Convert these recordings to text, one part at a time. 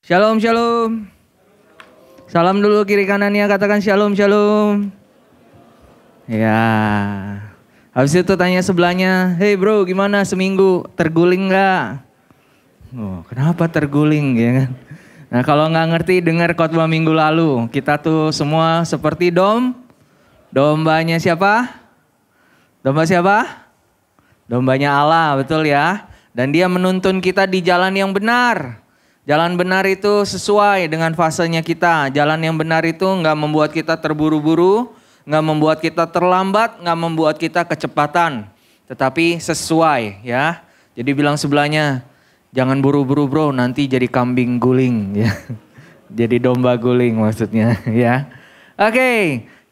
Shalom, shalom. Salam dulu kiri kanannya, katakan shalom, shalom. Ya, habis itu tanya sebelahnya, hey bro gimana seminggu, terguling nggak? Oh, kenapa terguling ya kan? Nah kalau nggak ngerti dengar khotbah minggu lalu, kita tuh semua seperti dom, dombanya siapa? Domba siapa? Dombanya Allah, betul ya. Dan dia menuntun kita di jalan yang benar. Jalan benar itu sesuai dengan fasenya kita. Jalan yang benar itu nggak membuat kita terburu-buru, nggak membuat kita terlambat, nggak membuat kita kecepatan, tetapi sesuai ya. Jadi bilang sebelahnya, jangan buru-buru bro, nanti jadi kambing guling ya. Jadi domba guling maksudnya ya. Oke, okay,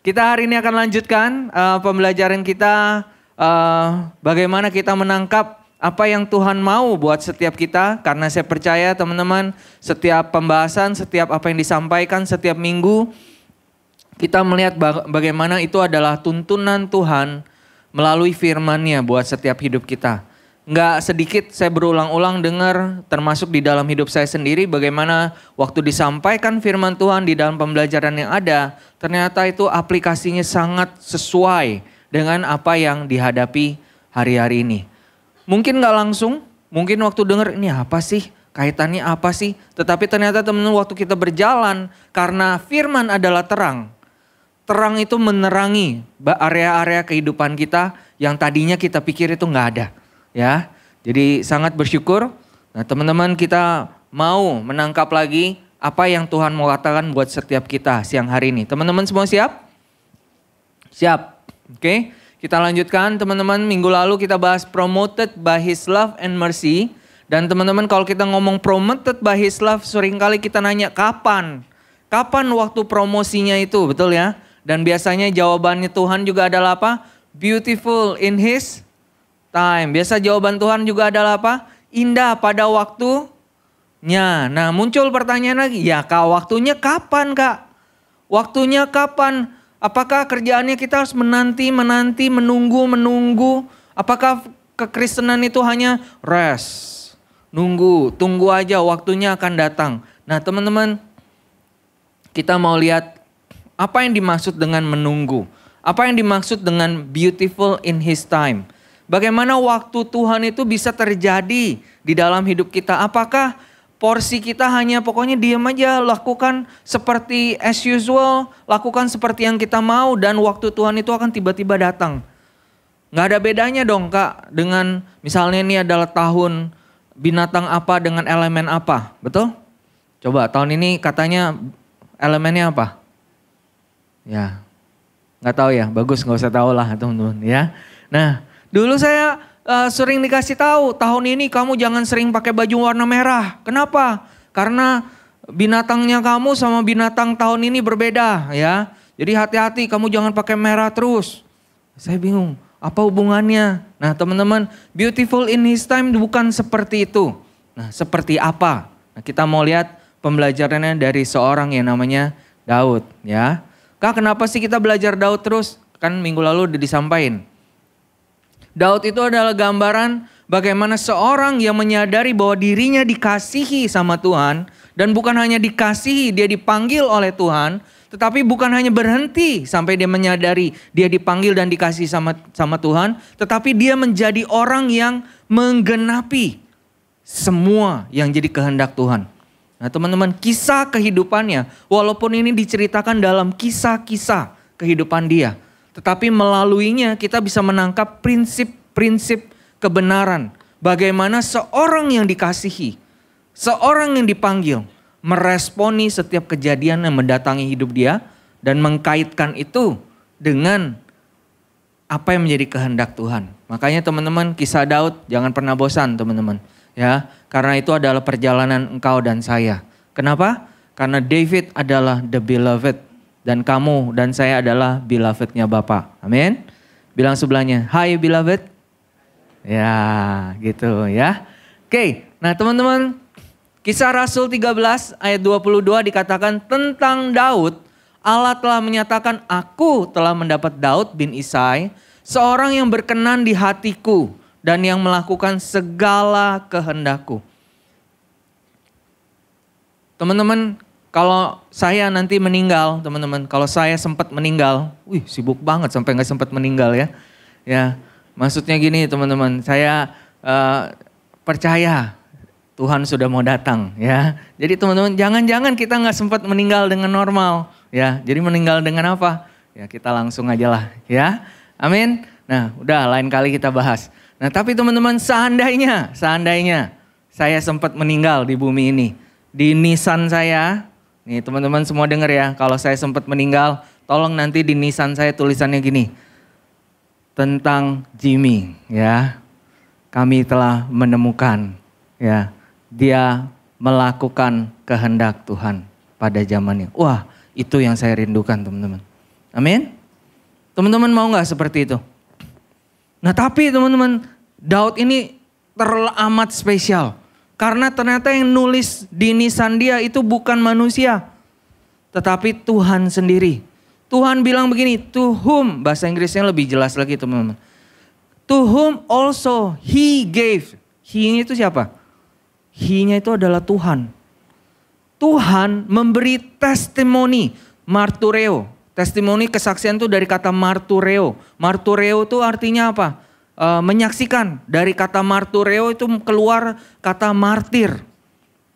kita hari ini akan lanjutkan uh, pembelajaran kita uh, bagaimana kita menangkap apa yang Tuhan mau buat setiap kita karena saya percaya teman-teman setiap pembahasan, setiap apa yang disampaikan setiap minggu kita melihat bagaimana itu adalah tuntunan Tuhan melalui firmannya buat setiap hidup kita. Enggak sedikit saya berulang-ulang dengar termasuk di dalam hidup saya sendiri bagaimana waktu disampaikan firman Tuhan di dalam pembelajaran yang ada ternyata itu aplikasinya sangat sesuai dengan apa yang dihadapi hari-hari ini. Mungkin nggak langsung, mungkin waktu denger ini apa sih? Kaitannya apa sih? Tetapi ternyata teman waktu kita berjalan karena firman adalah terang. Terang itu menerangi area-area kehidupan kita yang tadinya kita pikir itu nggak ada. Ya, jadi sangat bersyukur. Nah teman-teman kita mau menangkap lagi apa yang Tuhan mau katakan buat setiap kita siang hari ini. Teman-teman semua siap? Siap. Oke. Okay. Kita lanjutkan teman-teman, minggu lalu kita bahas promoted by his love and mercy. Dan teman-teman kalau kita ngomong promoted by his love, seringkali kita nanya kapan? Kapan waktu promosinya itu, betul ya? Dan biasanya jawabannya Tuhan juga adalah apa? Beautiful in his time. Biasa jawaban Tuhan juga adalah apa? Indah pada waktunya. Nah muncul pertanyaan lagi, ya kak waktunya kapan kak? Waktunya kapan? Apakah kerjaannya kita harus menanti, menanti, menunggu, menunggu? Apakah kekristenan itu hanya rest, nunggu, tunggu aja waktunya akan datang. Nah teman-teman, kita mau lihat apa yang dimaksud dengan menunggu. Apa yang dimaksud dengan beautiful in his time. Bagaimana waktu Tuhan itu bisa terjadi di dalam hidup kita. Apakah porsi kita hanya pokoknya diam aja, lakukan seperti as usual, lakukan seperti yang kita mau dan waktu Tuhan itu akan tiba-tiba datang. Nggak ada bedanya dong kak dengan misalnya ini adalah tahun binatang apa dengan elemen apa, betul? Coba tahun ini katanya elemennya apa? Ya, nggak tahu ya, bagus nggak usah tahu lah teman-teman ya. Nah, dulu saya uh, sering dikasih tahu tahun ini kamu jangan sering pakai baju warna merah. Kenapa? Karena binatangnya kamu sama binatang tahun ini berbeda ya. Jadi hati-hati kamu jangan pakai merah terus. Saya bingung, apa hubungannya? Nah, teman-teman, beautiful in his time bukan seperti itu. Nah, seperti apa? Nah, kita mau lihat pembelajarannya dari seorang yang namanya Daud ya. Kak, kenapa sih kita belajar Daud terus? Kan minggu lalu udah disampaikan. Daud itu adalah gambaran bagaimana seorang yang menyadari bahwa dirinya dikasihi sama Tuhan dan bukan hanya dikasihi, dia dipanggil oleh Tuhan, tetapi bukan hanya berhenti sampai dia menyadari dia dipanggil dan dikasihi sama sama Tuhan, tetapi dia menjadi orang yang menggenapi semua yang jadi kehendak Tuhan. Nah, teman-teman, kisah kehidupannya walaupun ini diceritakan dalam kisah-kisah kehidupan dia, tetapi melaluinya kita bisa menangkap prinsip-prinsip kebenaran. Bagaimana seorang yang dikasihi, seorang yang dipanggil, meresponi setiap kejadian yang mendatangi hidup dia dan mengkaitkan itu dengan apa yang menjadi kehendak Tuhan. Makanya teman-teman kisah Daud jangan pernah bosan teman-teman. Ya, karena itu adalah perjalanan engkau dan saya. Kenapa? Karena David adalah the beloved dan kamu dan saya adalah belovednya Bapa. Amin. Bilang sebelahnya, "Hai beloved." Ya, gitu ya. Oke. Nah, teman-teman, Kisah Rasul 13 ayat 22 dikatakan tentang Daud, Allah telah menyatakan, "Aku telah mendapat Daud bin Isai, seorang yang berkenan di hatiku dan yang melakukan segala kehendakku." Teman-teman, kalau saya nanti meninggal, teman-teman, kalau saya sempat meninggal, wih sibuk banget sampai nggak sempat meninggal ya. Ya, maksudnya gini teman-teman, saya uh, percaya Tuhan sudah mau datang ya. Jadi teman-teman, jangan-jangan kita nggak sempat meninggal dengan normal ya. Jadi meninggal dengan apa? Ya kita langsung aja lah ya. Amin. Nah, udah lain kali kita bahas. Nah, tapi teman-teman, seandainya, seandainya saya sempat meninggal di bumi ini, di nisan saya Nih teman-teman semua dengar ya, kalau saya sempat meninggal, tolong nanti di nisan saya tulisannya gini. Tentang Jimmy ya, kami telah menemukan ya, dia melakukan kehendak Tuhan pada zamannya. Wah itu yang saya rindukan teman-teman. Amin. Teman-teman mau nggak seperti itu? Nah tapi teman-teman, Daud ini teramat spesial. Karena ternyata yang nulis di nisan dia itu bukan manusia. Tetapi Tuhan sendiri. Tuhan bilang begini, to whom, bahasa Inggrisnya lebih jelas lagi teman-teman. To whom also he gave. He-nya itu siapa? He-nya itu adalah Tuhan. Tuhan memberi testimoni, martureo. Testimoni kesaksian itu dari kata martureo. Martureo itu artinya apa? uh, menyaksikan dari kata martureo itu keluar kata martir.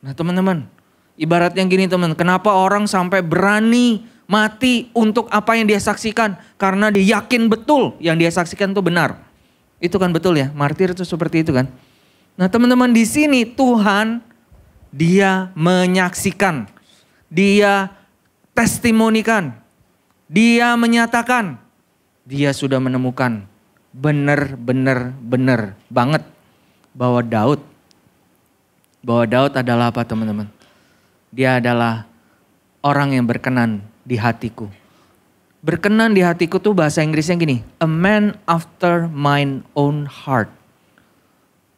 Nah teman-teman, ibaratnya gini teman, kenapa orang sampai berani mati untuk apa yang dia saksikan? Karena dia yakin betul yang dia saksikan itu benar. Itu kan betul ya, martir itu seperti itu kan. Nah teman-teman di sini Tuhan dia menyaksikan, dia testimonikan, dia menyatakan, dia sudah menemukan benar-benar benar banget bahwa Daud bahwa Daud adalah apa teman-teman? Dia adalah orang yang berkenan di hatiku. Berkenan di hatiku tuh bahasa Inggrisnya gini, a man after mine own heart.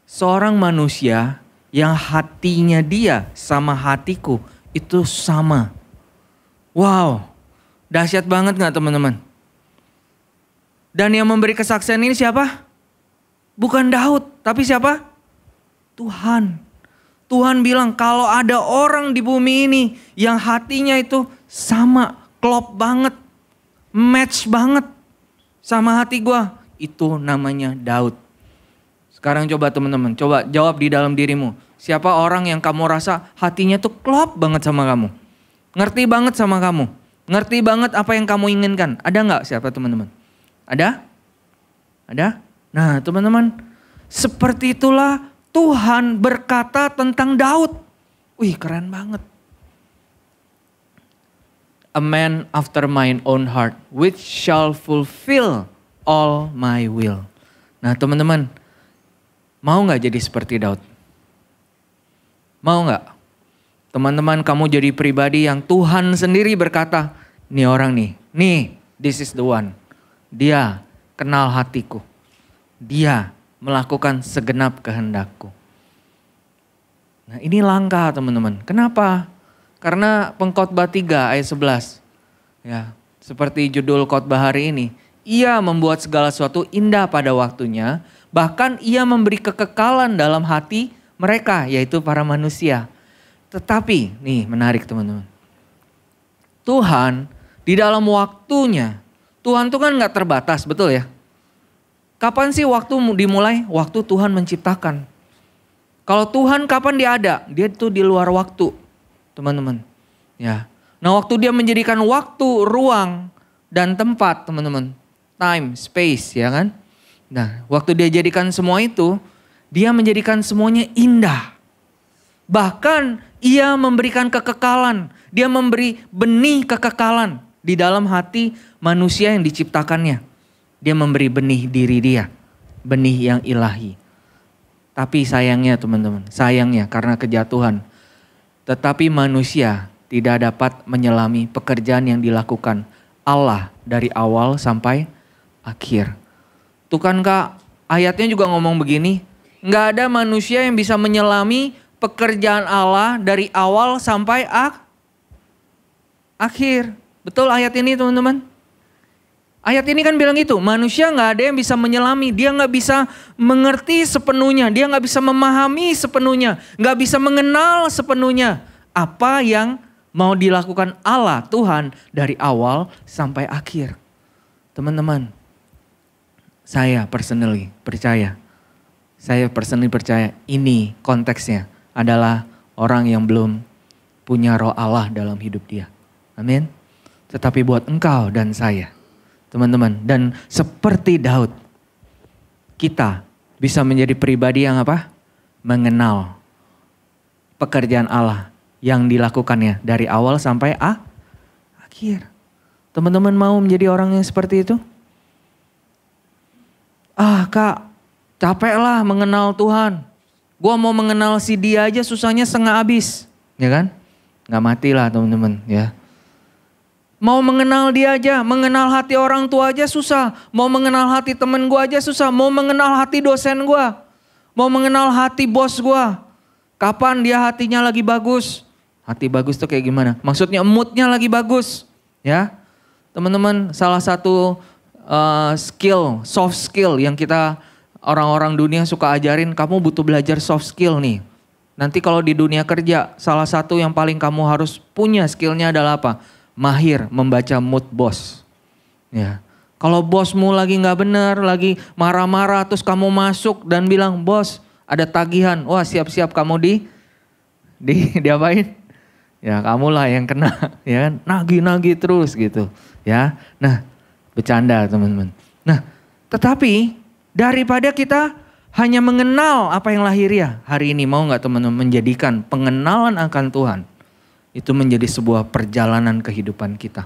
Seorang manusia yang hatinya dia sama hatiku itu sama. Wow, dahsyat banget nggak teman-teman? Dan yang memberi kesaksian ini siapa? Bukan Daud, tapi siapa? Tuhan. Tuhan bilang kalau ada orang di bumi ini yang hatinya itu sama, klop banget, match banget sama hati gue. Itu namanya Daud. Sekarang coba teman-teman, coba jawab di dalam dirimu. Siapa orang yang kamu rasa hatinya tuh klop banget sama kamu? Ngerti banget sama kamu? Ngerti banget apa yang kamu inginkan? Ada nggak siapa teman-teman? Ada? Ada? Nah, teman-teman, seperti itulah Tuhan berkata tentang Daud. Wih, keren banget. A man after my own heart, which shall fulfill all my will. Nah, teman-teman, mau gak jadi seperti Daud? Mau gak? Teman-teman, kamu jadi pribadi yang Tuhan sendiri berkata, nih orang nih, nih, this is the one dia kenal hatiku. Dia melakukan segenap kehendakku. Nah ini langka, teman-teman. Kenapa? Karena pengkhotbah 3 ayat 11. Ya, seperti judul khotbah hari ini. Ia membuat segala sesuatu indah pada waktunya. Bahkan ia memberi kekekalan dalam hati mereka yaitu para manusia. Tetapi nih menarik teman-teman. Tuhan di dalam waktunya Tuhan tuh kan nggak terbatas, betul ya? Kapan sih waktu dimulai? Waktu Tuhan menciptakan. Kalau Tuhan kapan dia ada? Dia tuh di luar waktu, teman-teman. Ya. Nah, waktu dia menjadikan waktu, ruang, dan tempat, teman-teman. Time, space, ya kan? Nah, waktu dia jadikan semua itu, dia menjadikan semuanya indah. Bahkan ia memberikan kekekalan, dia memberi benih kekekalan di dalam hati manusia yang diciptakannya. Dia memberi benih diri dia, benih yang ilahi. Tapi sayangnya teman-teman, sayangnya karena kejatuhan. Tetapi manusia tidak dapat menyelami pekerjaan yang dilakukan Allah dari awal sampai akhir. Tukankah ayatnya juga ngomong begini. Nggak ada manusia yang bisa menyelami pekerjaan Allah dari awal sampai ak akhir. Betul ayat ini teman-teman? Ayat ini kan bilang itu, manusia nggak ada yang bisa menyelami, dia nggak bisa mengerti sepenuhnya, dia nggak bisa memahami sepenuhnya, nggak bisa mengenal sepenuhnya apa yang mau dilakukan Allah Tuhan dari awal sampai akhir. Teman-teman, saya personally percaya, saya personally percaya ini konteksnya adalah orang yang belum punya roh Allah dalam hidup dia. Amin tetapi buat engkau dan saya. Teman-teman, dan seperti Daud, kita bisa menjadi pribadi yang apa? Mengenal pekerjaan Allah yang dilakukannya dari awal sampai a akhir. Teman-teman mau menjadi orang yang seperti itu? Ah kak, capek lah mengenal Tuhan. Gua mau mengenal si dia aja susahnya setengah abis Ya kan? Gak mati lah teman-teman ya. Mau mengenal dia aja, mengenal hati orang tua aja susah. Mau mengenal hati temen gue aja susah. Mau mengenal hati dosen gue. Mau mengenal hati bos gue. Kapan dia hatinya lagi bagus. Hati bagus tuh kayak gimana? Maksudnya moodnya lagi bagus. Ya, teman-teman salah satu uh, skill, soft skill yang kita orang-orang dunia suka ajarin. Kamu butuh belajar soft skill nih. Nanti kalau di dunia kerja, salah satu yang paling kamu harus punya skillnya adalah apa? mahir membaca mood bos. Ya. Kalau bosmu lagi nggak benar, lagi marah-marah terus kamu masuk dan bilang, "Bos, ada tagihan." Wah, siap-siap kamu di di diapain? Ya, kamulah yang kena, ya kan? nagi nagih terus gitu, ya. Nah, bercanda, teman-teman. Nah, tetapi daripada kita hanya mengenal apa yang lahir ya, hari ini mau nggak teman-teman menjadikan pengenalan akan Tuhan itu menjadi sebuah perjalanan kehidupan kita.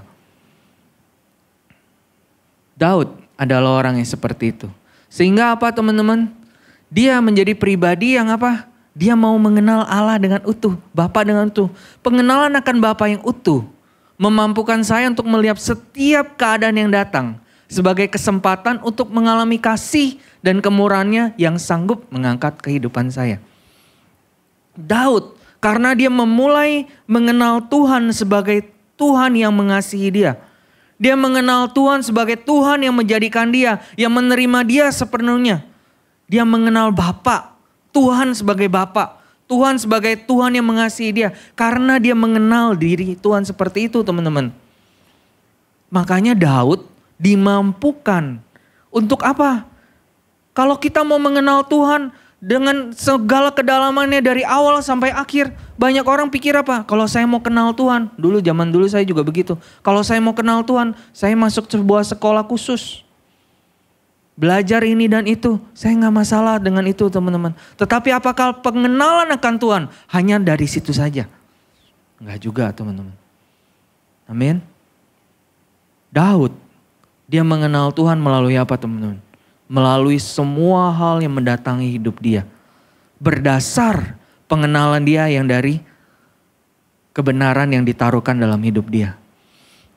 Daud adalah orang yang seperti itu. Sehingga apa teman-teman? Dia menjadi pribadi yang apa? Dia mau mengenal Allah dengan utuh, Bapa dengan utuh. Pengenalan akan Bapa yang utuh memampukan saya untuk melihat setiap keadaan yang datang sebagai kesempatan untuk mengalami kasih dan kemurahannya yang sanggup mengangkat kehidupan saya. Daud karena dia memulai mengenal Tuhan sebagai Tuhan yang mengasihi dia. Dia mengenal Tuhan sebagai Tuhan yang menjadikan dia, yang menerima dia sepenuhnya. Dia mengenal Bapa, Tuhan sebagai Bapa, Tuhan sebagai Tuhan yang mengasihi dia. Karena dia mengenal diri Tuhan seperti itu teman-teman. Makanya Daud dimampukan. Untuk apa? Kalau kita mau mengenal Tuhan, dengan segala kedalamannya dari awal sampai akhir. Banyak orang pikir apa? Kalau saya mau kenal Tuhan, dulu zaman dulu saya juga begitu. Kalau saya mau kenal Tuhan, saya masuk sebuah sekolah khusus. Belajar ini dan itu, saya nggak masalah dengan itu teman-teman. Tetapi apakah pengenalan akan Tuhan hanya dari situ saja? Nggak juga teman-teman. Amin. Daud, dia mengenal Tuhan melalui apa teman-teman? melalui semua hal yang mendatangi hidup dia. Berdasar pengenalan dia yang dari kebenaran yang ditaruhkan dalam hidup dia.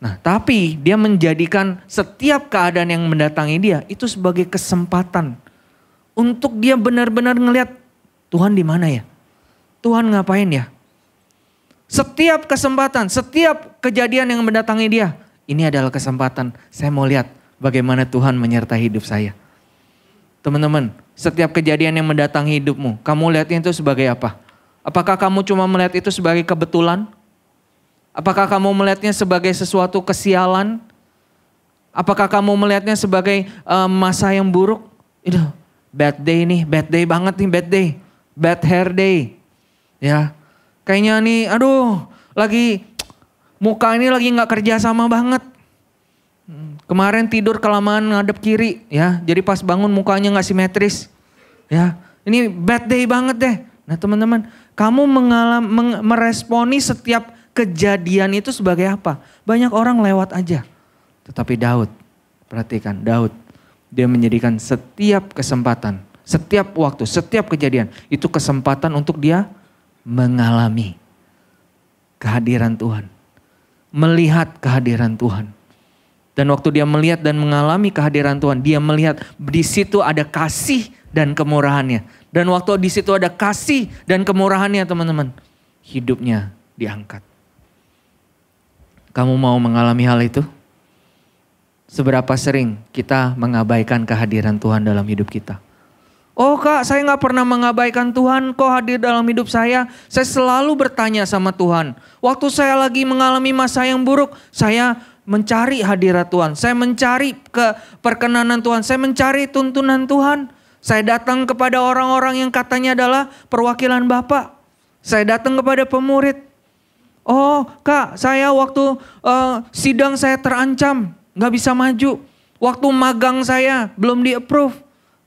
Nah, tapi dia menjadikan setiap keadaan yang mendatangi dia itu sebagai kesempatan untuk dia benar-benar ngelihat Tuhan di mana ya? Tuhan ngapain ya? Setiap kesempatan, setiap kejadian yang mendatangi dia, ini adalah kesempatan. Saya mau lihat bagaimana Tuhan menyertai hidup saya. Teman-teman, setiap kejadian yang mendatangi hidupmu, kamu lihatnya itu sebagai apa? Apakah kamu cuma melihat itu sebagai kebetulan? Apakah kamu melihatnya sebagai sesuatu kesialan? Apakah kamu melihatnya sebagai uh, masa yang buruk? Itu bad day nih, bad day banget nih, bad day. Bad hair day. Ya. Kayaknya nih aduh, lagi muka ini lagi nggak kerja sama banget. Hmm. Kemarin tidur kelamaan ngadep kiri ya. Jadi pas bangun mukanya nggak simetris. Ya. Ini bad day banget deh. Nah teman-teman, kamu mengalam, meng, meresponi setiap kejadian itu sebagai apa? Banyak orang lewat aja. Tetapi Daud, perhatikan Daud. Dia menjadikan setiap kesempatan, setiap waktu, setiap kejadian. Itu kesempatan untuk dia mengalami kehadiran Tuhan. Melihat kehadiran Tuhan dan waktu dia melihat dan mengalami kehadiran Tuhan, dia melihat di situ ada kasih dan kemurahannya. Dan waktu di situ ada kasih dan kemurahannya teman-teman, hidupnya diangkat. Kamu mau mengalami hal itu? Seberapa sering kita mengabaikan kehadiran Tuhan dalam hidup kita? Oh kak, saya nggak pernah mengabaikan Tuhan kok hadir dalam hidup saya. Saya selalu bertanya sama Tuhan. Waktu saya lagi mengalami masa yang buruk, saya mencari hadirat Tuhan. Saya mencari ke perkenanan Tuhan. Saya mencari tuntunan Tuhan. Saya datang kepada orang-orang yang katanya adalah perwakilan Bapak. Saya datang kepada pemurid. Oh kak, saya waktu uh, sidang saya terancam, nggak bisa maju. Waktu magang saya belum di approve.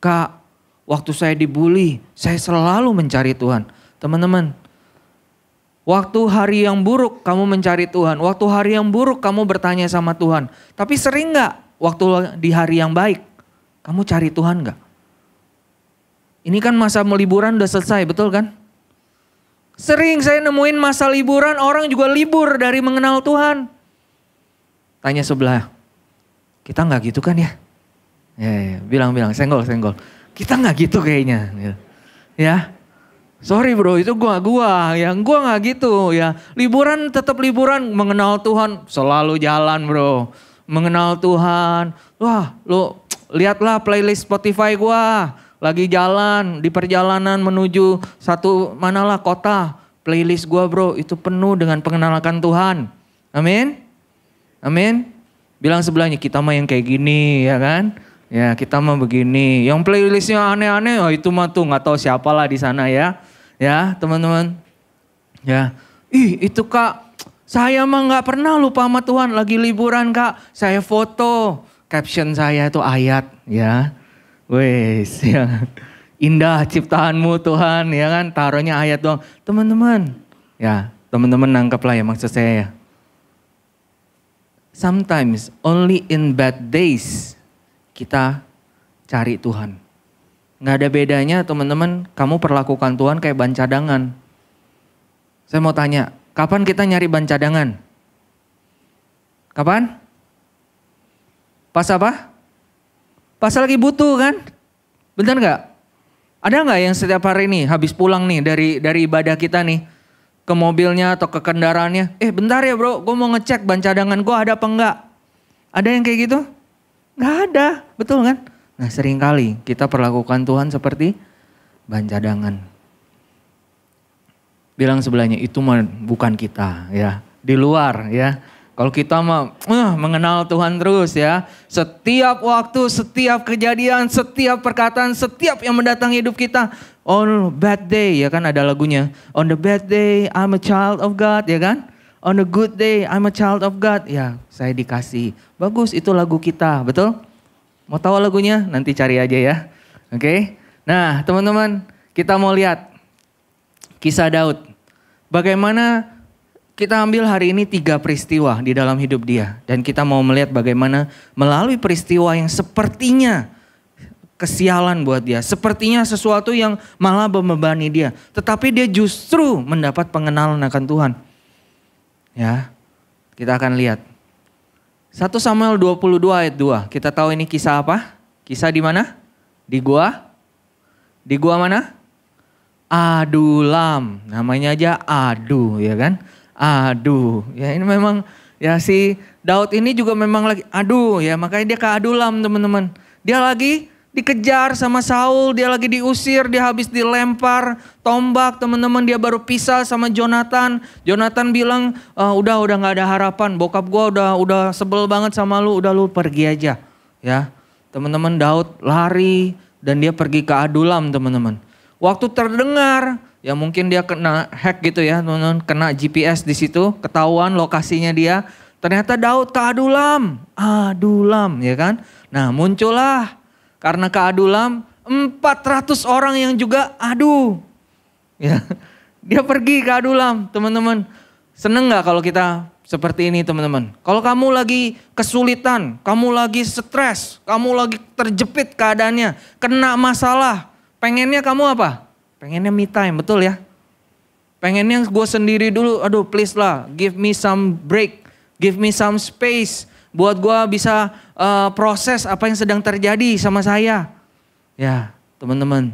Kak, waktu saya dibully, saya selalu mencari Tuhan. Teman-teman, Waktu hari yang buruk kamu mencari Tuhan. Waktu hari yang buruk kamu bertanya sama Tuhan. Tapi sering gak waktu di hari yang baik kamu cari Tuhan gak? Ini kan masa liburan udah selesai betul kan? Sering saya nemuin masa liburan orang juga libur dari mengenal Tuhan. Tanya sebelah, kita nggak gitu kan ya? Ya, ya, ya. bilang-bilang, senggol, senggol. Kita nggak gitu kayaknya. Gitu. Ya, Sorry bro, itu gua gua, yang gua nggak gitu ya. Liburan tetap liburan, mengenal Tuhan selalu jalan bro. Mengenal Tuhan, wah lu lihatlah playlist Spotify gua lagi jalan di perjalanan menuju satu manalah kota. Playlist gua bro itu penuh dengan pengenalan Tuhan. Amin. Amin. Bilang sebelahnya kita mah yang kayak gini ya kan. Ya kita mah begini. Yang playlistnya aneh-aneh oh itu mah tuh nggak tahu siapa di sana ya. Ya teman-teman. Ya, ih itu kak saya mah nggak pernah lupa sama Tuhan. Lagi liburan kak, saya foto. Caption saya itu ayat ya. Wes ya. Indah ciptaanmu Tuhan ya kan. Taruhnya ayat doang. Teman-teman. Ya teman-teman nangkep lah ya maksud saya ya. Sometimes only in bad days kita cari Tuhan nggak ada bedanya teman-teman kamu perlakukan Tuhan kayak ban cadangan. Saya mau tanya, kapan kita nyari ban cadangan? Kapan? Pas apa? Pas lagi butuh kan? bentar nggak? Ada nggak yang setiap hari nih habis pulang nih dari dari ibadah kita nih ke mobilnya atau ke kendaraannya? Eh bentar ya bro, gue mau ngecek ban cadangan gue ada apa enggak? Ada yang kayak gitu? Nggak ada, betul kan? Nah seringkali kita perlakukan Tuhan seperti bahan cadangan. Bilang sebelahnya itu bukan kita ya. Di luar ya. Kalau kita mah mengenal Tuhan terus ya. Setiap waktu, setiap kejadian, setiap perkataan, setiap yang mendatangi hidup kita. On bad day ya kan ada lagunya. On the bad day I'm a child of God ya kan. On a good day I'm a child of God. Ya saya dikasih. Bagus itu lagu kita betul. Mau tahu lagunya? Nanti cari aja ya. Oke. Okay? Nah, teman-teman, kita mau lihat kisah Daud. Bagaimana kita ambil hari ini tiga peristiwa di dalam hidup dia dan kita mau melihat bagaimana melalui peristiwa yang sepertinya kesialan buat dia, sepertinya sesuatu yang malah membebani dia, tetapi dia justru mendapat pengenalan akan Tuhan. Ya. Kita akan lihat 1 Samuel 22 ayat 2. Kita tahu ini kisah apa? Kisah di mana? Di gua? Di gua mana? Adulam. Namanya aja adu, ya kan? Adu. Ya ini memang ya si Daud ini juga memang lagi adu ya, makanya dia ke Adulam, teman-teman. Dia lagi dikejar sama Saul, dia lagi diusir, dia habis dilempar tombak, teman-teman dia baru pisah sama Jonathan. Jonathan bilang, uh, udah udah nggak ada harapan, bokap gue udah udah sebel banget sama lu, udah lu pergi aja, ya. Teman-teman Daud lari dan dia pergi ke Adulam, teman-teman. Waktu terdengar, ya mungkin dia kena hack gitu ya, teman-teman, kena GPS di situ, ketahuan lokasinya dia. Ternyata Daud ke Adulam, Adulam, ya kan? Nah muncullah karena keadulam, Adulam 400 orang yang juga adu. Ya. Dia pergi ke Adulam, teman-teman. Seneng nggak kalau kita seperti ini teman-teman? Kalau kamu lagi kesulitan, kamu lagi stres, kamu lagi terjepit keadaannya, kena masalah, pengennya kamu apa? Pengennya me time, betul ya? Pengennya gue sendiri dulu, aduh please lah, give me some break, give me some space, buat gue bisa uh, proses apa yang sedang terjadi sama saya. Ya, teman-teman,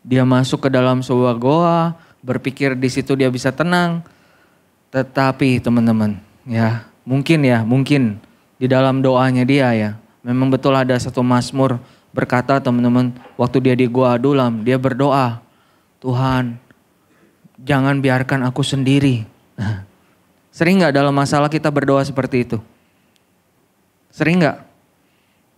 dia masuk ke dalam sebuah goa, berpikir di situ dia bisa tenang. Tetapi teman-teman, ya mungkin ya, mungkin di dalam doanya dia ya, memang betul ada satu masmur berkata teman-teman, waktu dia di goa dulam, dia berdoa, Tuhan, jangan biarkan aku sendiri. Nah, Sering nggak dalam masalah kita berdoa seperti itu? Sering nggak?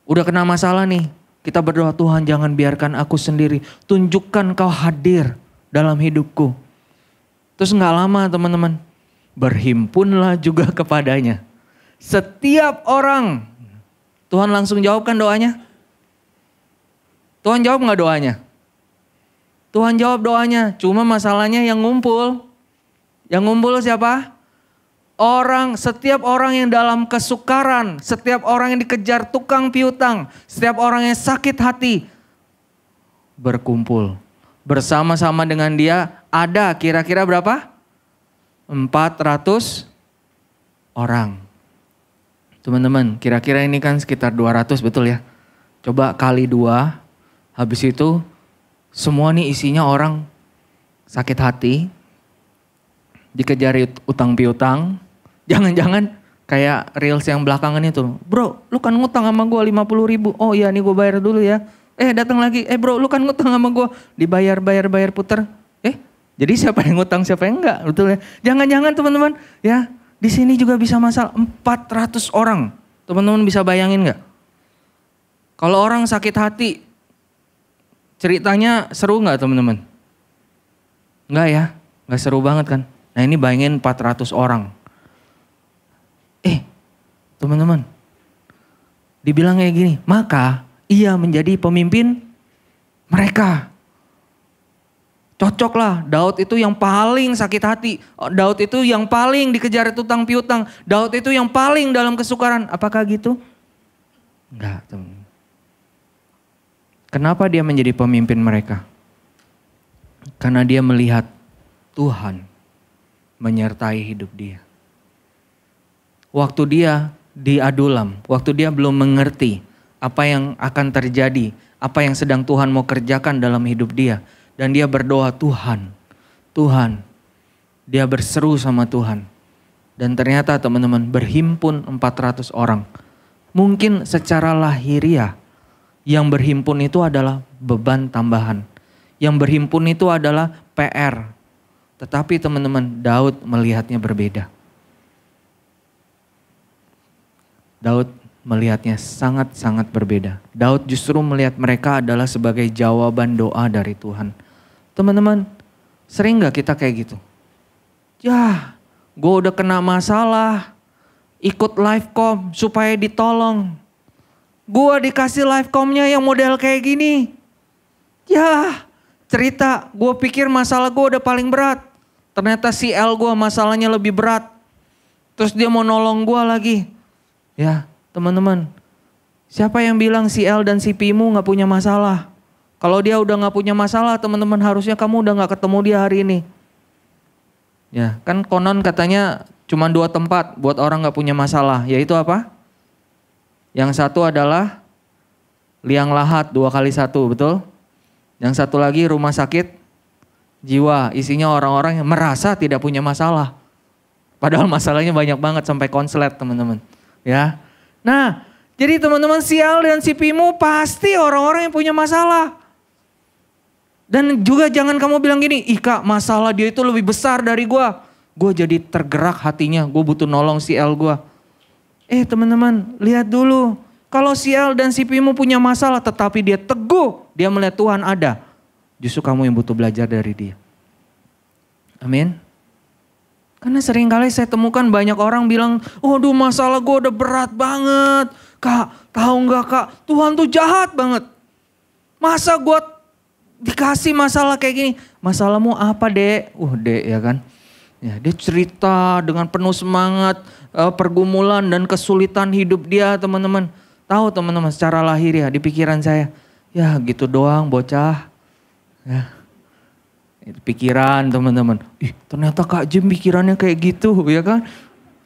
Udah kena masalah nih, kita berdoa Tuhan jangan biarkan aku sendiri. Tunjukkan kau hadir dalam hidupku. Terus nggak lama teman-teman, berhimpunlah juga kepadanya. Setiap orang, Tuhan langsung jawabkan doanya. Tuhan jawab nggak doanya? Tuhan jawab doanya, cuma masalahnya yang ngumpul. Yang ngumpul siapa? Orang, setiap orang yang dalam kesukaran, setiap orang yang dikejar tukang piutang, setiap orang yang sakit hati, berkumpul. Bersama-sama dengan dia ada kira-kira berapa? 400 orang. Teman-teman, kira-kira ini kan sekitar 200 betul ya. Coba kali dua, habis itu semua nih isinya orang sakit hati, dikejar utang piutang. Jangan-jangan kayak reels yang belakangan itu. Bro, lu kan ngutang sama gue 50 ribu. Oh iya nih gue bayar dulu ya. Eh datang lagi. Eh bro, lu kan ngutang sama gue. Dibayar, bayar, bayar puter. Eh jadi siapa yang ngutang siapa yang enggak. Betul ya. Jangan-jangan teman-teman ya. Di sini juga bisa masalah 400 orang. Teman-teman bisa bayangin nggak? Kalau orang sakit hati, ceritanya seru nggak teman-teman? Enggak ya, nggak seru banget kan? Nah ini bayangin 400 orang. Eh teman-teman, dibilang kayak gini, maka ia menjadi pemimpin mereka. Cocok lah, Daud itu yang paling sakit hati. Daud itu yang paling dikejar tutang piutang. Daud itu yang paling dalam kesukaran. Apakah gitu? Enggak, teman. Kenapa dia menjadi pemimpin mereka? Karena dia melihat Tuhan menyertai hidup dia. Waktu dia di Adulam, waktu dia belum mengerti apa yang akan terjadi, apa yang sedang Tuhan mau kerjakan dalam hidup dia. Dan dia berdoa, Tuhan, Tuhan. Dia berseru sama Tuhan. Dan ternyata teman-teman berhimpun 400 orang. Mungkin secara lahiriah yang berhimpun itu adalah beban tambahan. Yang berhimpun itu adalah PR, tetapi teman-teman, Daud melihatnya berbeda. Daud melihatnya sangat-sangat berbeda. Daud justru melihat mereka adalah sebagai jawaban doa dari Tuhan. Teman-teman, sering gak kita kayak gitu? Ya, gue udah kena masalah, ikut live livecom supaya ditolong. Gue dikasih live livecomnya yang model kayak gini. Ya, cerita, gue pikir masalah gue udah paling berat. Ternyata si L gue masalahnya lebih berat. Terus dia mau nolong gue lagi. Ya teman-teman. Siapa yang bilang si L dan si mu gak punya masalah? Kalau dia udah gak punya masalah teman-teman harusnya kamu udah gak ketemu dia hari ini. Ya kan konon katanya cuma dua tempat buat orang gak punya masalah. Yaitu apa? Yang satu adalah liang lahat dua kali satu betul? Yang satu lagi rumah sakit jiwa. Isinya orang-orang yang merasa tidak punya masalah. Padahal masalahnya banyak banget sampai konslet teman-teman. Ya. Nah, jadi teman-teman sial dan sipimu pasti orang-orang yang punya masalah. Dan juga jangan kamu bilang gini, ih kak masalah dia itu lebih besar dari gue. Gue jadi tergerak hatinya, gue butuh nolong si L gue. Eh teman-teman, lihat dulu. Kalau si L dan si Pimu punya masalah tetapi dia teguh, dia melihat Tuhan ada. Justru kamu yang butuh belajar dari dia. Amin. Karena seringkali saya temukan banyak orang bilang, waduh masalah gue udah berat banget. Kak, tahu nggak kak, Tuhan tuh jahat banget. Masa gue dikasih masalah kayak gini? Masalahmu apa dek? Uh dek ya kan. Ya, dia cerita dengan penuh semangat, eh, pergumulan dan kesulitan hidup dia teman-teman. Tahu teman-teman secara lahir ya di pikiran saya. Ya gitu doang bocah. Ya. Pikiran teman-teman. Ih ternyata Kak Jim pikirannya kayak gitu ya kan.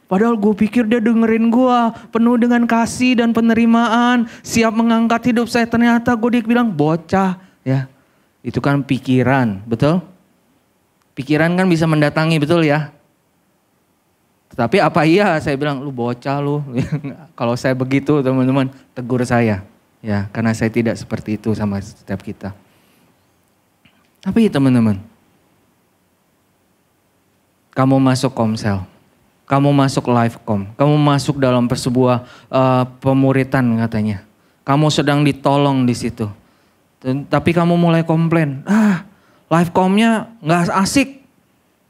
Padahal gue pikir dia dengerin gue. Penuh dengan kasih dan penerimaan. Siap mengangkat hidup saya. Ternyata gue dibilang bocah. ya Itu kan pikiran betul. Pikiran kan bisa mendatangi betul ya. tetapi apa iya saya bilang lu bocah lu. Kalau saya begitu teman-teman tegur saya. Ya, karena saya tidak seperti itu sama setiap kita. Tapi ya, teman-teman, kamu masuk komsel, kamu masuk livecom, kamu masuk dalam sebuah uh, pemuritan katanya. Kamu sedang ditolong di situ. Tapi kamu mulai komplain, ah livecomnya nggak asik,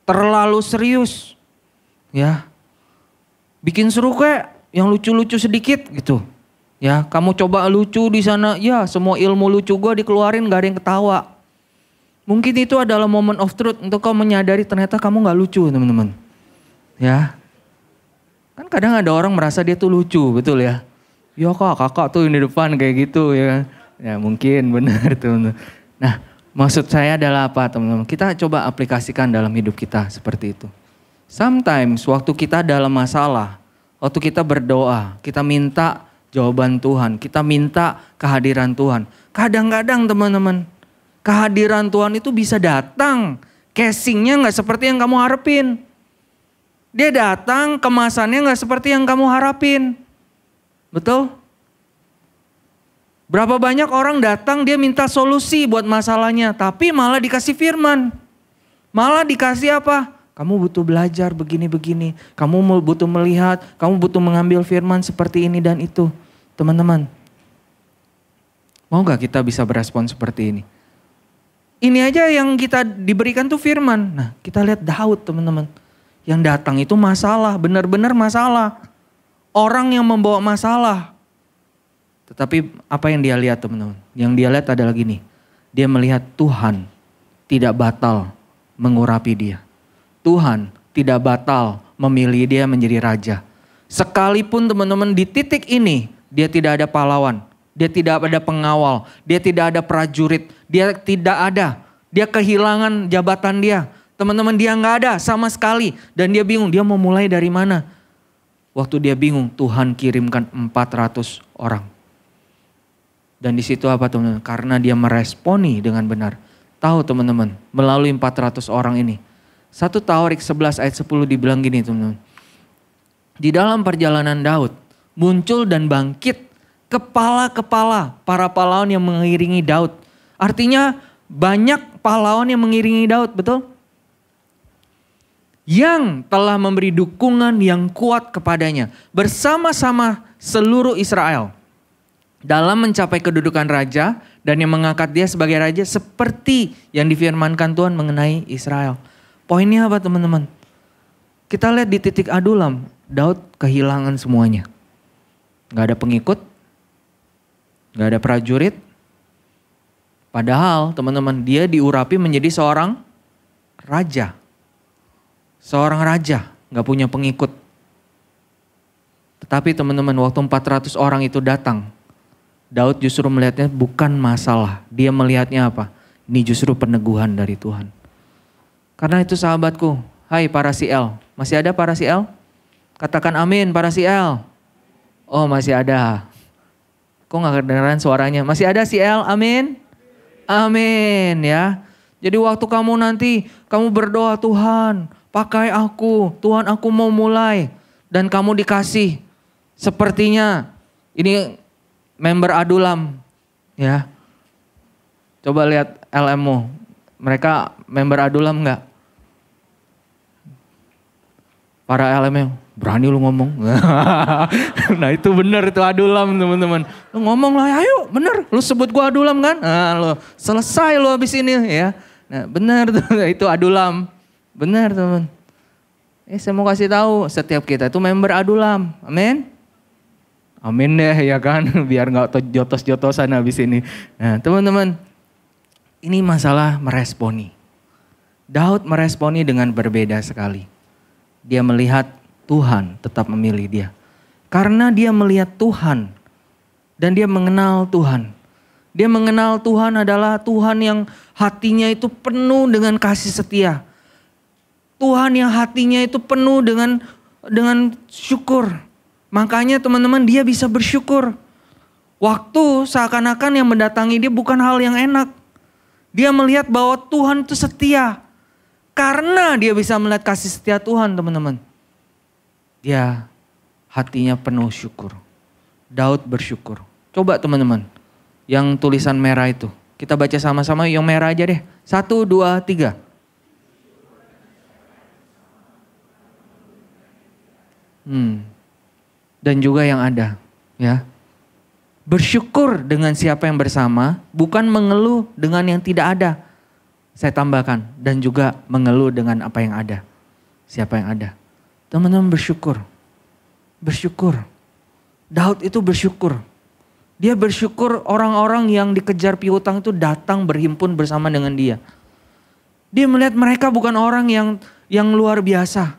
terlalu serius. Ya, bikin seru kayak yang lucu-lucu sedikit gitu. Ya, kamu coba lucu di sana, ya semua ilmu lucu gue dikeluarin gak ada yang ketawa. Mungkin itu adalah moment of truth untuk kau menyadari ternyata kamu nggak lucu teman-teman. Ya. Kan kadang ada orang merasa dia tuh lucu, betul ya. Ya kak, kakak tuh yang di depan kayak gitu ya. Kan? Ya mungkin benar teman Nah maksud saya adalah apa teman-teman? Kita coba aplikasikan dalam hidup kita seperti itu. Sometimes waktu kita dalam masalah, waktu kita berdoa, kita minta jawaban Tuhan, kita minta kehadiran Tuhan. Kadang-kadang teman-teman Kehadiran Tuhan itu bisa datang. Casingnya nggak seperti yang kamu harapin. Dia datang, kemasannya nggak seperti yang kamu harapin. Betul? Berapa banyak orang datang dia minta solusi buat masalahnya, tapi malah dikasih firman. Malah dikasih apa? Kamu butuh belajar begini-begini, kamu butuh melihat, kamu butuh mengambil firman seperti ini dan itu. Teman-teman, mau gak kita bisa berespon seperti ini? ini aja yang kita diberikan tuh firman. Nah kita lihat Daud teman-teman. Yang datang itu masalah, benar-benar masalah. Orang yang membawa masalah. Tetapi apa yang dia lihat teman-teman? Yang dia lihat adalah gini. Dia melihat Tuhan tidak batal mengurapi dia. Tuhan tidak batal memilih dia menjadi raja. Sekalipun teman-teman di titik ini dia tidak ada pahlawan. Dia tidak ada pengawal, dia tidak ada prajurit, dia tidak ada. Dia kehilangan jabatan dia. Teman-teman dia nggak ada sama sekali. Dan dia bingung, dia mau mulai dari mana. Waktu dia bingung, Tuhan kirimkan 400 orang. Dan di situ apa teman-teman? Karena dia meresponi dengan benar. Tahu teman-teman, melalui 400 orang ini. Satu Taurik 11 ayat 10 dibilang gini teman-teman. Di dalam perjalanan Daud, muncul dan bangkit kepala-kepala para pahlawan yang mengiringi Daud. Artinya banyak pahlawan yang mengiringi Daud, betul? Yang telah memberi dukungan yang kuat kepadanya bersama-sama seluruh Israel dalam mencapai kedudukan raja dan yang mengangkat dia sebagai raja seperti yang difirmankan Tuhan mengenai Israel. Poinnya apa teman-teman? Kita lihat di titik adulam, Daud kehilangan semuanya. Gak ada pengikut, nggak ada prajurit. Padahal teman-teman dia diurapi menjadi seorang raja. Seorang raja, nggak punya pengikut. Tetapi teman-teman waktu 400 orang itu datang, Daud justru melihatnya bukan masalah. Dia melihatnya apa? Ini justru peneguhan dari Tuhan. Karena itu sahabatku, hai para siel, masih ada para siel? Katakan amin para siel. Oh masih ada. Kok gak kedengeran suaranya? Masih ada si El, amin? Amin ya. Jadi waktu kamu nanti, kamu berdoa Tuhan, pakai aku, Tuhan aku mau mulai. Dan kamu dikasih, sepertinya ini member Adulam ya. Coba lihat LMU, mereka member Adulam nggak? Para LMU, berani lu ngomong. nah itu bener itu adulam teman-teman. Lu ngomong lah ayo bener lu sebut gua adulam kan. Nah, lu selesai lu habis ini ya. Nah bener itu adulam. Bener teman. Eh saya mau kasih tahu setiap kita itu member adulam. Amin. Amin deh ya kan biar nggak jotos-jotosan habis ini. Nah teman-teman ini masalah meresponi. Daud meresponi dengan berbeda sekali. Dia melihat Tuhan tetap memilih dia. Karena dia melihat Tuhan dan dia mengenal Tuhan. Dia mengenal Tuhan adalah Tuhan yang hatinya itu penuh dengan kasih setia. Tuhan yang hatinya itu penuh dengan dengan syukur. Makanya teman-teman dia bisa bersyukur. Waktu seakan-akan yang mendatangi dia bukan hal yang enak. Dia melihat bahwa Tuhan itu setia. Karena dia bisa melihat kasih setia Tuhan teman-teman ya hatinya penuh syukur. Daud bersyukur. Coba teman-teman, yang tulisan merah itu. Kita baca sama-sama yang merah aja deh. Satu, dua, tiga. Hmm. Dan juga yang ada, ya. Bersyukur dengan siapa yang bersama, bukan mengeluh dengan yang tidak ada. Saya tambahkan, dan juga mengeluh dengan apa yang ada. Siapa yang ada. Teman-teman bersyukur. Bersyukur. Daud itu bersyukur. Dia bersyukur orang-orang yang dikejar piutang itu datang berhimpun bersama dengan dia. Dia melihat mereka bukan orang yang yang luar biasa.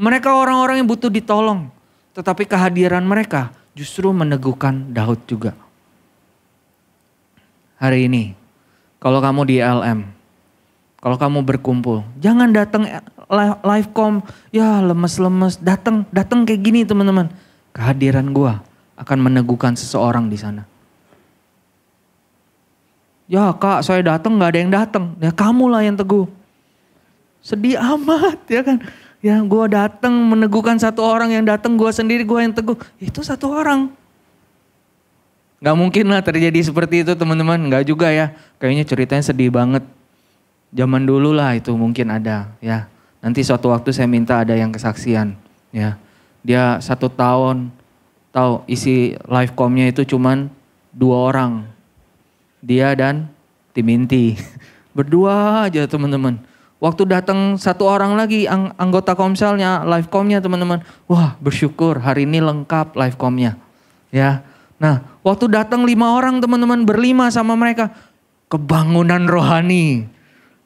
Mereka orang-orang yang butuh ditolong. Tetapi kehadiran mereka justru meneguhkan Daud juga. Hari ini, kalau kamu di LM, kalau kamu berkumpul, jangan datang live com, ya lemes-lemes, datang, datang kayak gini teman-teman. Kehadiran gue akan meneguhkan seseorang di sana. Ya kak, saya datang nggak ada yang datang. Ya kamu lah yang teguh. Sedih amat ya kan. Ya gue datang meneguhkan satu orang yang datang gue sendiri gue yang teguh. Itu satu orang. Gak mungkin lah terjadi seperti itu teman-teman. Gak juga ya. Kayaknya ceritanya sedih banget. Zaman dulu lah itu mungkin ada ya. Nanti suatu waktu saya minta ada yang kesaksian, ya. Dia satu tahun tahu isi live comnya itu cuman dua orang, dia dan tim inti, berdua aja teman-teman. Waktu datang satu orang lagi ang anggota komselnya, live comnya teman-teman. Wah bersyukur hari ini lengkap live comnya, ya. Nah waktu datang lima orang teman-teman berlima sama mereka kebangunan rohani.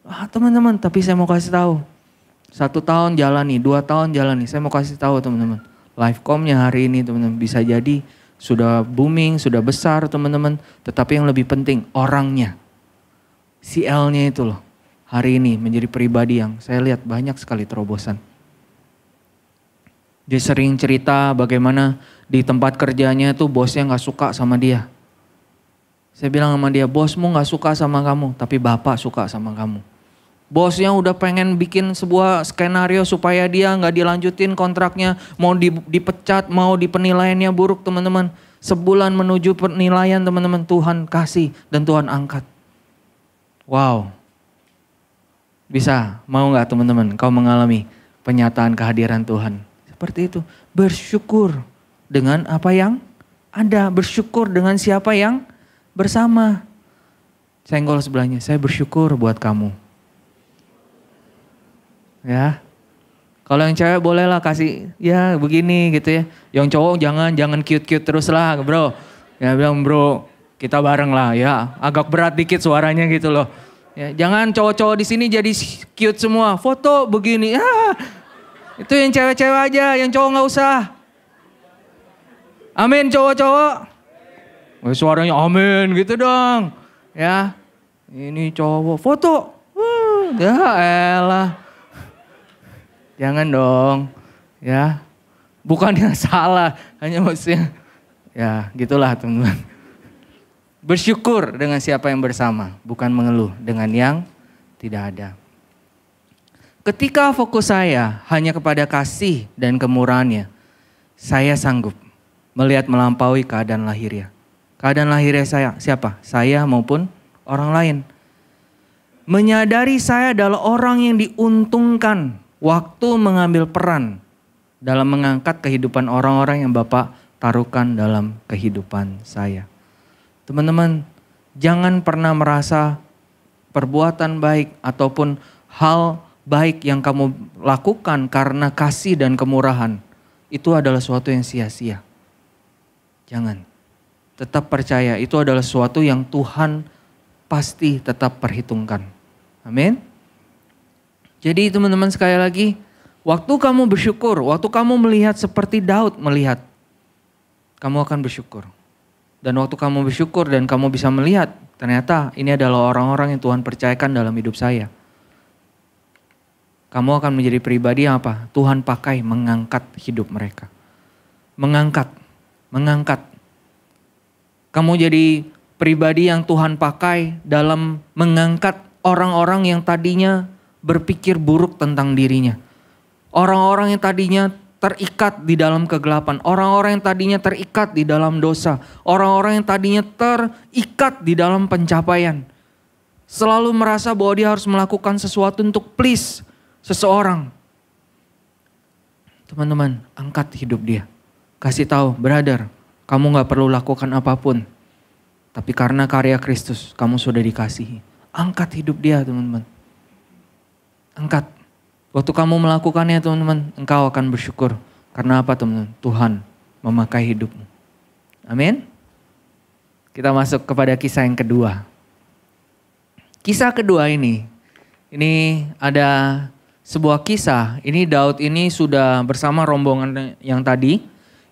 Ah, teman-teman, tapi saya mau kasih tahu, satu tahun jalani, dua tahun jalani. Saya mau kasih tahu teman-teman. live Livecomnya hari ini teman-teman bisa jadi sudah booming, sudah besar teman-teman. Tetapi yang lebih penting orangnya. Si L-nya itu loh. Hari ini menjadi pribadi yang saya lihat banyak sekali terobosan. Dia sering cerita bagaimana di tempat kerjanya itu bosnya nggak suka sama dia. Saya bilang sama dia, bosmu nggak suka sama kamu, tapi bapak suka sama kamu bosnya udah pengen bikin sebuah skenario supaya dia nggak dilanjutin kontraknya, mau di, dipecat, mau di penilaiannya buruk teman-teman. Sebulan menuju penilaian teman-teman, Tuhan kasih dan Tuhan angkat. Wow. Bisa, mau nggak teman-teman kau mengalami penyataan kehadiran Tuhan? Seperti itu, bersyukur dengan apa yang ada, bersyukur dengan siapa yang bersama. Senggol sebelahnya, saya bersyukur buat kamu ya. Kalau yang cewek boleh lah kasih ya begini gitu ya. Yang cowok jangan jangan cute-cute terus lah bro. Ya bilang bro kita bareng lah ya. Agak berat dikit suaranya gitu loh. Ya, jangan cowok-cowok di sini jadi cute semua. Foto begini. Ah, itu yang cewek-cewek aja, yang cowok nggak usah. Amin cowok-cowok. Suaranya amin gitu dong. Ya, ini cowok foto. Uh, ya elah. Jangan dong. Ya. bukan yang salah, hanya maksudnya ya gitulah teman-teman. Bersyukur dengan siapa yang bersama, bukan mengeluh dengan yang tidak ada. Ketika fokus saya hanya kepada kasih dan kemurahannya, saya sanggup melihat melampaui keadaan lahirnya. Keadaan lahirnya saya, siapa? Saya maupun orang lain. Menyadari saya adalah orang yang diuntungkan waktu mengambil peran dalam mengangkat kehidupan orang-orang yang Bapak taruhkan dalam kehidupan saya. Teman-teman, jangan pernah merasa perbuatan baik ataupun hal baik yang kamu lakukan karena kasih dan kemurahan itu adalah suatu yang sia-sia. Jangan. Tetap percaya itu adalah suatu yang Tuhan pasti tetap perhitungkan. Amin. Jadi teman-teman sekali lagi, waktu kamu bersyukur, waktu kamu melihat seperti Daud melihat, kamu akan bersyukur. Dan waktu kamu bersyukur dan kamu bisa melihat, ternyata ini adalah orang-orang yang Tuhan percayakan dalam hidup saya. Kamu akan menjadi pribadi yang apa? Tuhan pakai mengangkat hidup mereka. Mengangkat, mengangkat. Kamu jadi pribadi yang Tuhan pakai dalam mengangkat orang-orang yang tadinya berpikir buruk tentang dirinya. Orang-orang yang tadinya terikat di dalam kegelapan, orang-orang yang tadinya terikat di dalam dosa, orang-orang yang tadinya terikat di dalam pencapaian, selalu merasa bahwa dia harus melakukan sesuatu untuk please seseorang. Teman-teman, angkat hidup dia. Kasih tahu, brother, kamu gak perlu lakukan apapun. Tapi karena karya Kristus, kamu sudah dikasihi. Angkat hidup dia, teman-teman angkat. Waktu kamu melakukannya teman-teman, engkau akan bersyukur. Karena apa teman-teman? Tuhan memakai hidupmu. Amin. Kita masuk kepada kisah yang kedua. Kisah kedua ini, ini ada sebuah kisah. Ini Daud ini sudah bersama rombongan yang tadi,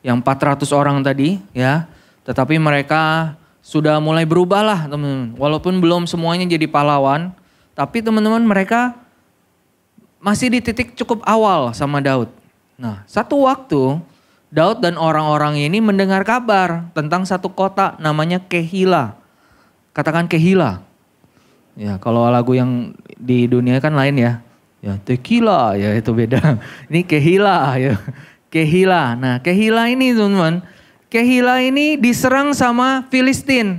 yang 400 orang tadi ya. Tetapi mereka sudah mulai berubah lah teman-teman. Walaupun belum semuanya jadi pahlawan, tapi teman-teman mereka masih di titik cukup awal sama Daud. Nah, satu waktu Daud dan orang-orang ini mendengar kabar tentang satu kota namanya Kehila. Katakan Kehila. Ya, kalau lagu yang di dunia kan lain ya. Ya, tequila ya itu beda. Ini Kehila ya. Kehila. Nah, Kehila ini teman-teman, Kehila ini diserang sama Filistin.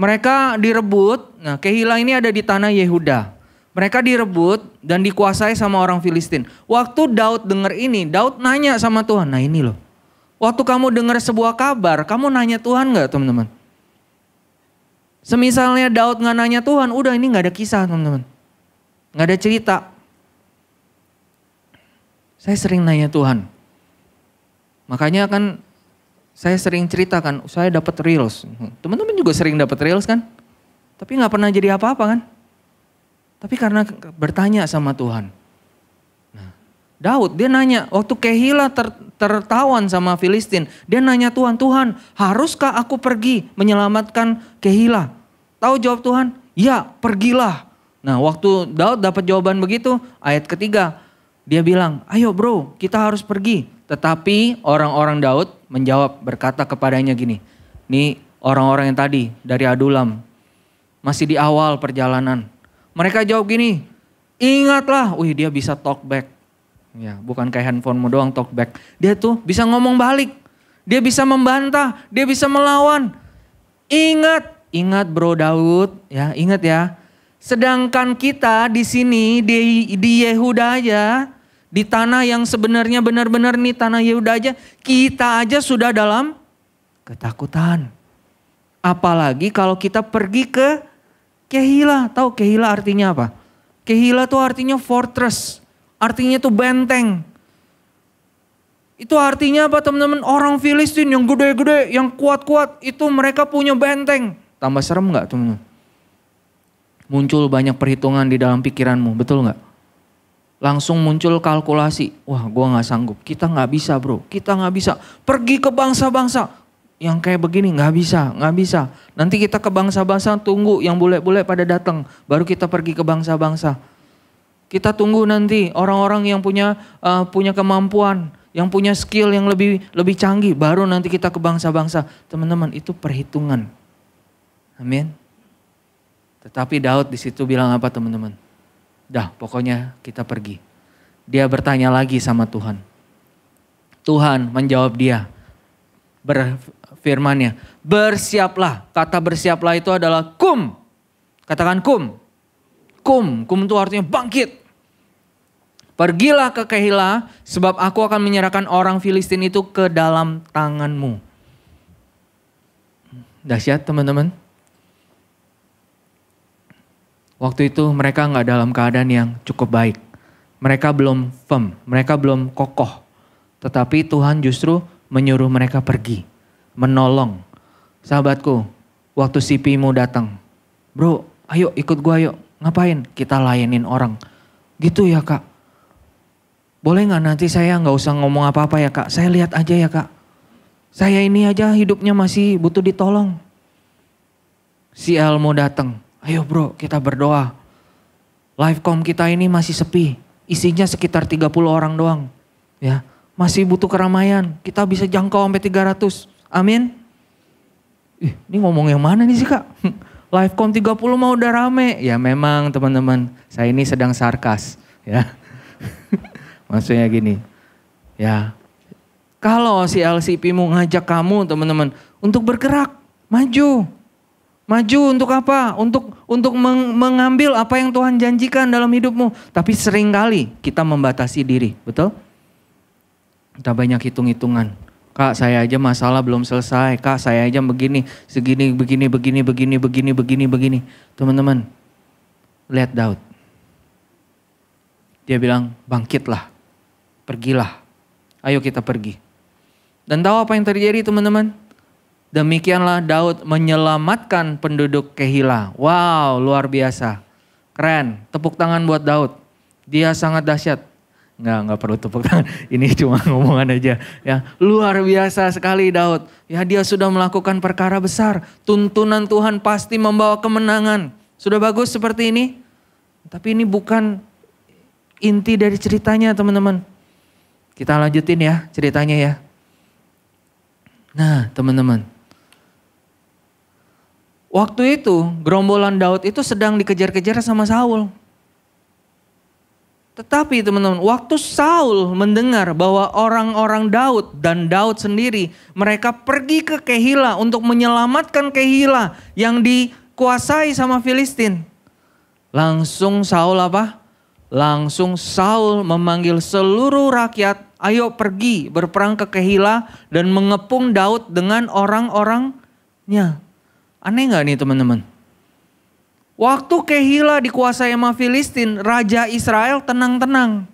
Mereka direbut. Nah, Kehila ini ada di tanah Yehuda. Mereka direbut dan dikuasai sama orang Filistin. Waktu Daud dengar ini, Daud nanya sama Tuhan, nah ini loh. Waktu kamu dengar sebuah kabar, kamu nanya Tuhan gak teman-teman? Semisalnya Daud nggak nanya Tuhan, udah ini gak ada kisah teman-teman. Gak ada cerita. Saya sering nanya Tuhan. Makanya kan saya sering cerita kan. saya dapat reels. Teman-teman juga sering dapat reels kan? Tapi gak pernah jadi apa-apa kan? Tapi karena bertanya sama Tuhan. Nah, Daud dia nanya, waktu Kehila ter, tertawan sama Filistin, dia nanya Tuhan, Tuhan haruskah aku pergi menyelamatkan Kehila? Tahu jawab Tuhan, ya pergilah. Nah waktu Daud dapat jawaban begitu, ayat ketiga, dia bilang, ayo bro kita harus pergi. Tetapi orang-orang Daud menjawab berkata kepadanya gini, ini orang-orang yang tadi dari Adulam, masih di awal perjalanan, mereka jawab gini, ingatlah, wih dia bisa talk back. Ya, bukan kayak handphonemu doang talk back. Dia tuh bisa ngomong balik. Dia bisa membantah, dia bisa melawan. Ingat, ingat Bro Daud, ya, ingat ya. Sedangkan kita di sini di di Yehuda aja, di tanah yang sebenarnya benar-benar nih tanah Yehuda aja, kita aja sudah dalam ketakutan. Apalagi kalau kita pergi ke Kehila, tahu kehila artinya apa? Kehila tuh artinya fortress, artinya tuh benteng. Itu artinya apa teman-teman? Orang Filistin yang gede-gede, yang kuat-kuat, itu mereka punya benteng. Tambah serem nggak teman-teman? Muncul banyak perhitungan di dalam pikiranmu, betul nggak? Langsung muncul kalkulasi. Wah, gua nggak sanggup. Kita nggak bisa, bro. Kita nggak bisa. Pergi ke bangsa-bangsa yang kayak begini nggak bisa, nggak bisa. Nanti kita ke bangsa-bangsa tunggu yang bule-bule pada datang, baru kita pergi ke bangsa-bangsa. Kita tunggu nanti orang-orang yang punya uh, punya kemampuan, yang punya skill yang lebih lebih canggih, baru nanti kita ke bangsa-bangsa. Teman-teman, itu perhitungan. Amin. Tetapi Daud di situ bilang apa, teman-teman? Dah, pokoknya kita pergi. Dia bertanya lagi sama Tuhan. Tuhan menjawab dia. Ber, firmannya. Bersiaplah. Kata bersiaplah itu adalah kum. Katakan kum. Kum. Kum itu artinya bangkit. Pergilah ke Kehila sebab aku akan menyerahkan orang Filistin itu ke dalam tanganmu. Dahsyat teman-teman. Waktu itu mereka nggak dalam keadaan yang cukup baik. Mereka belum firm, mereka belum kokoh. Tetapi Tuhan justru menyuruh mereka pergi menolong. Sahabatku, waktu CP mu datang. Bro, ayo ikut gua yuk. Ngapain? Kita layanin orang. Gitu ya kak. Boleh nggak nanti saya nggak usah ngomong apa-apa ya kak. Saya lihat aja ya kak. Saya ini aja hidupnya masih butuh ditolong. Si El mau datang. Ayo bro, kita berdoa. Livecom kita ini masih sepi. Isinya sekitar 30 orang doang. Ya, masih butuh keramaian. Kita bisa jangkau sampai 300. Amin. Ih, ini ngomong yang mana nih sih kak? Hm, Livecom 30 mau udah rame. Ya memang teman-teman, saya ini sedang sarkas. Ya. Maksudnya gini, ya kalau si LCP mau ngajak kamu teman-teman untuk bergerak, maju. Maju untuk apa? Untuk untuk meng, mengambil apa yang Tuhan janjikan dalam hidupmu. Tapi seringkali kita membatasi diri, betul? Kita banyak hitung-hitungan Kak saya aja masalah belum selesai. Kak saya aja begini, segini, begini, begini, begini, begini, begini, begini. Teman-teman, lihat Daud. Dia bilang, bangkitlah, pergilah. Ayo kita pergi. Dan tahu apa yang terjadi teman-teman? Demikianlah Daud menyelamatkan penduduk Kehila. Wow, luar biasa. Keren. Tepuk tangan buat Daud. Dia sangat dahsyat. Nggak, nggak perlu tepuk tangan. Ini cuma ngomongan aja. Ya, luar biasa sekali Daud. Ya, dia sudah melakukan perkara besar. Tuntunan Tuhan pasti membawa kemenangan. Sudah bagus seperti ini. Tapi ini bukan inti dari ceritanya, teman-teman. Kita lanjutin ya ceritanya ya. Nah, teman-teman. Waktu itu gerombolan Daud itu sedang dikejar-kejar sama Saul. Tetapi teman-teman, waktu Saul mendengar bahwa orang-orang Daud dan Daud sendiri mereka pergi ke Kehila untuk menyelamatkan Kehila yang dikuasai sama Filistin. Langsung Saul apa? Langsung Saul memanggil seluruh rakyat, ayo pergi berperang ke Kehila dan mengepung Daud dengan orang-orangnya. Aneh nggak nih teman-teman? Waktu Kehila dikuasai sama Filistin, Raja Israel tenang-tenang.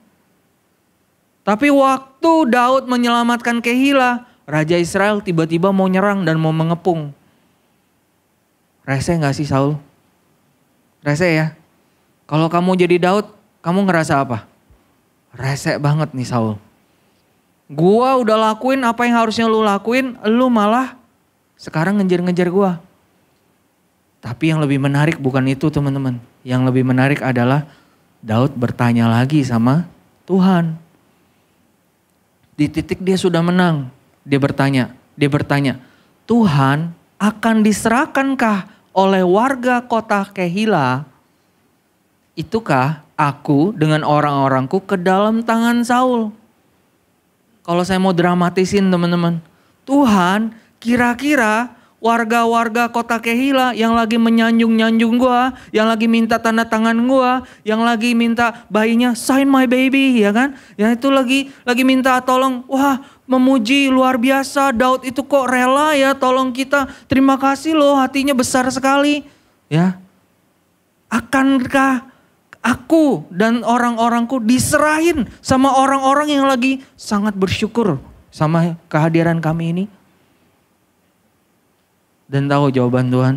Tapi waktu Daud menyelamatkan Kehila, Raja Israel tiba-tiba mau nyerang dan mau mengepung. Rese gak sih Saul? Rese ya? Kalau kamu jadi Daud, kamu ngerasa apa? Rese banget nih Saul. Gua udah lakuin apa yang harusnya lu lakuin, lu malah sekarang ngejar-ngejar gua. Tapi yang lebih menarik bukan itu teman-teman. Yang lebih menarik adalah Daud bertanya lagi sama Tuhan. Di titik dia sudah menang, dia bertanya, dia bertanya, Tuhan akan diserahkankah oleh warga kota Kehila? Itukah aku dengan orang-orangku ke dalam tangan Saul? Kalau saya mau dramatisin teman-teman, Tuhan kira-kira warga-warga kota Kehila yang lagi menyanjung-nyanjung gua, yang lagi minta tanda tangan gua, yang lagi minta bayinya sign my baby ya kan? Yang itu lagi lagi minta tolong, wah memuji luar biasa Daud itu kok rela ya tolong kita. Terima kasih loh hatinya besar sekali ya. Akankah aku dan orang-orangku diserahin sama orang-orang yang lagi sangat bersyukur sama kehadiran kami ini? Dan tahu jawaban Tuhan?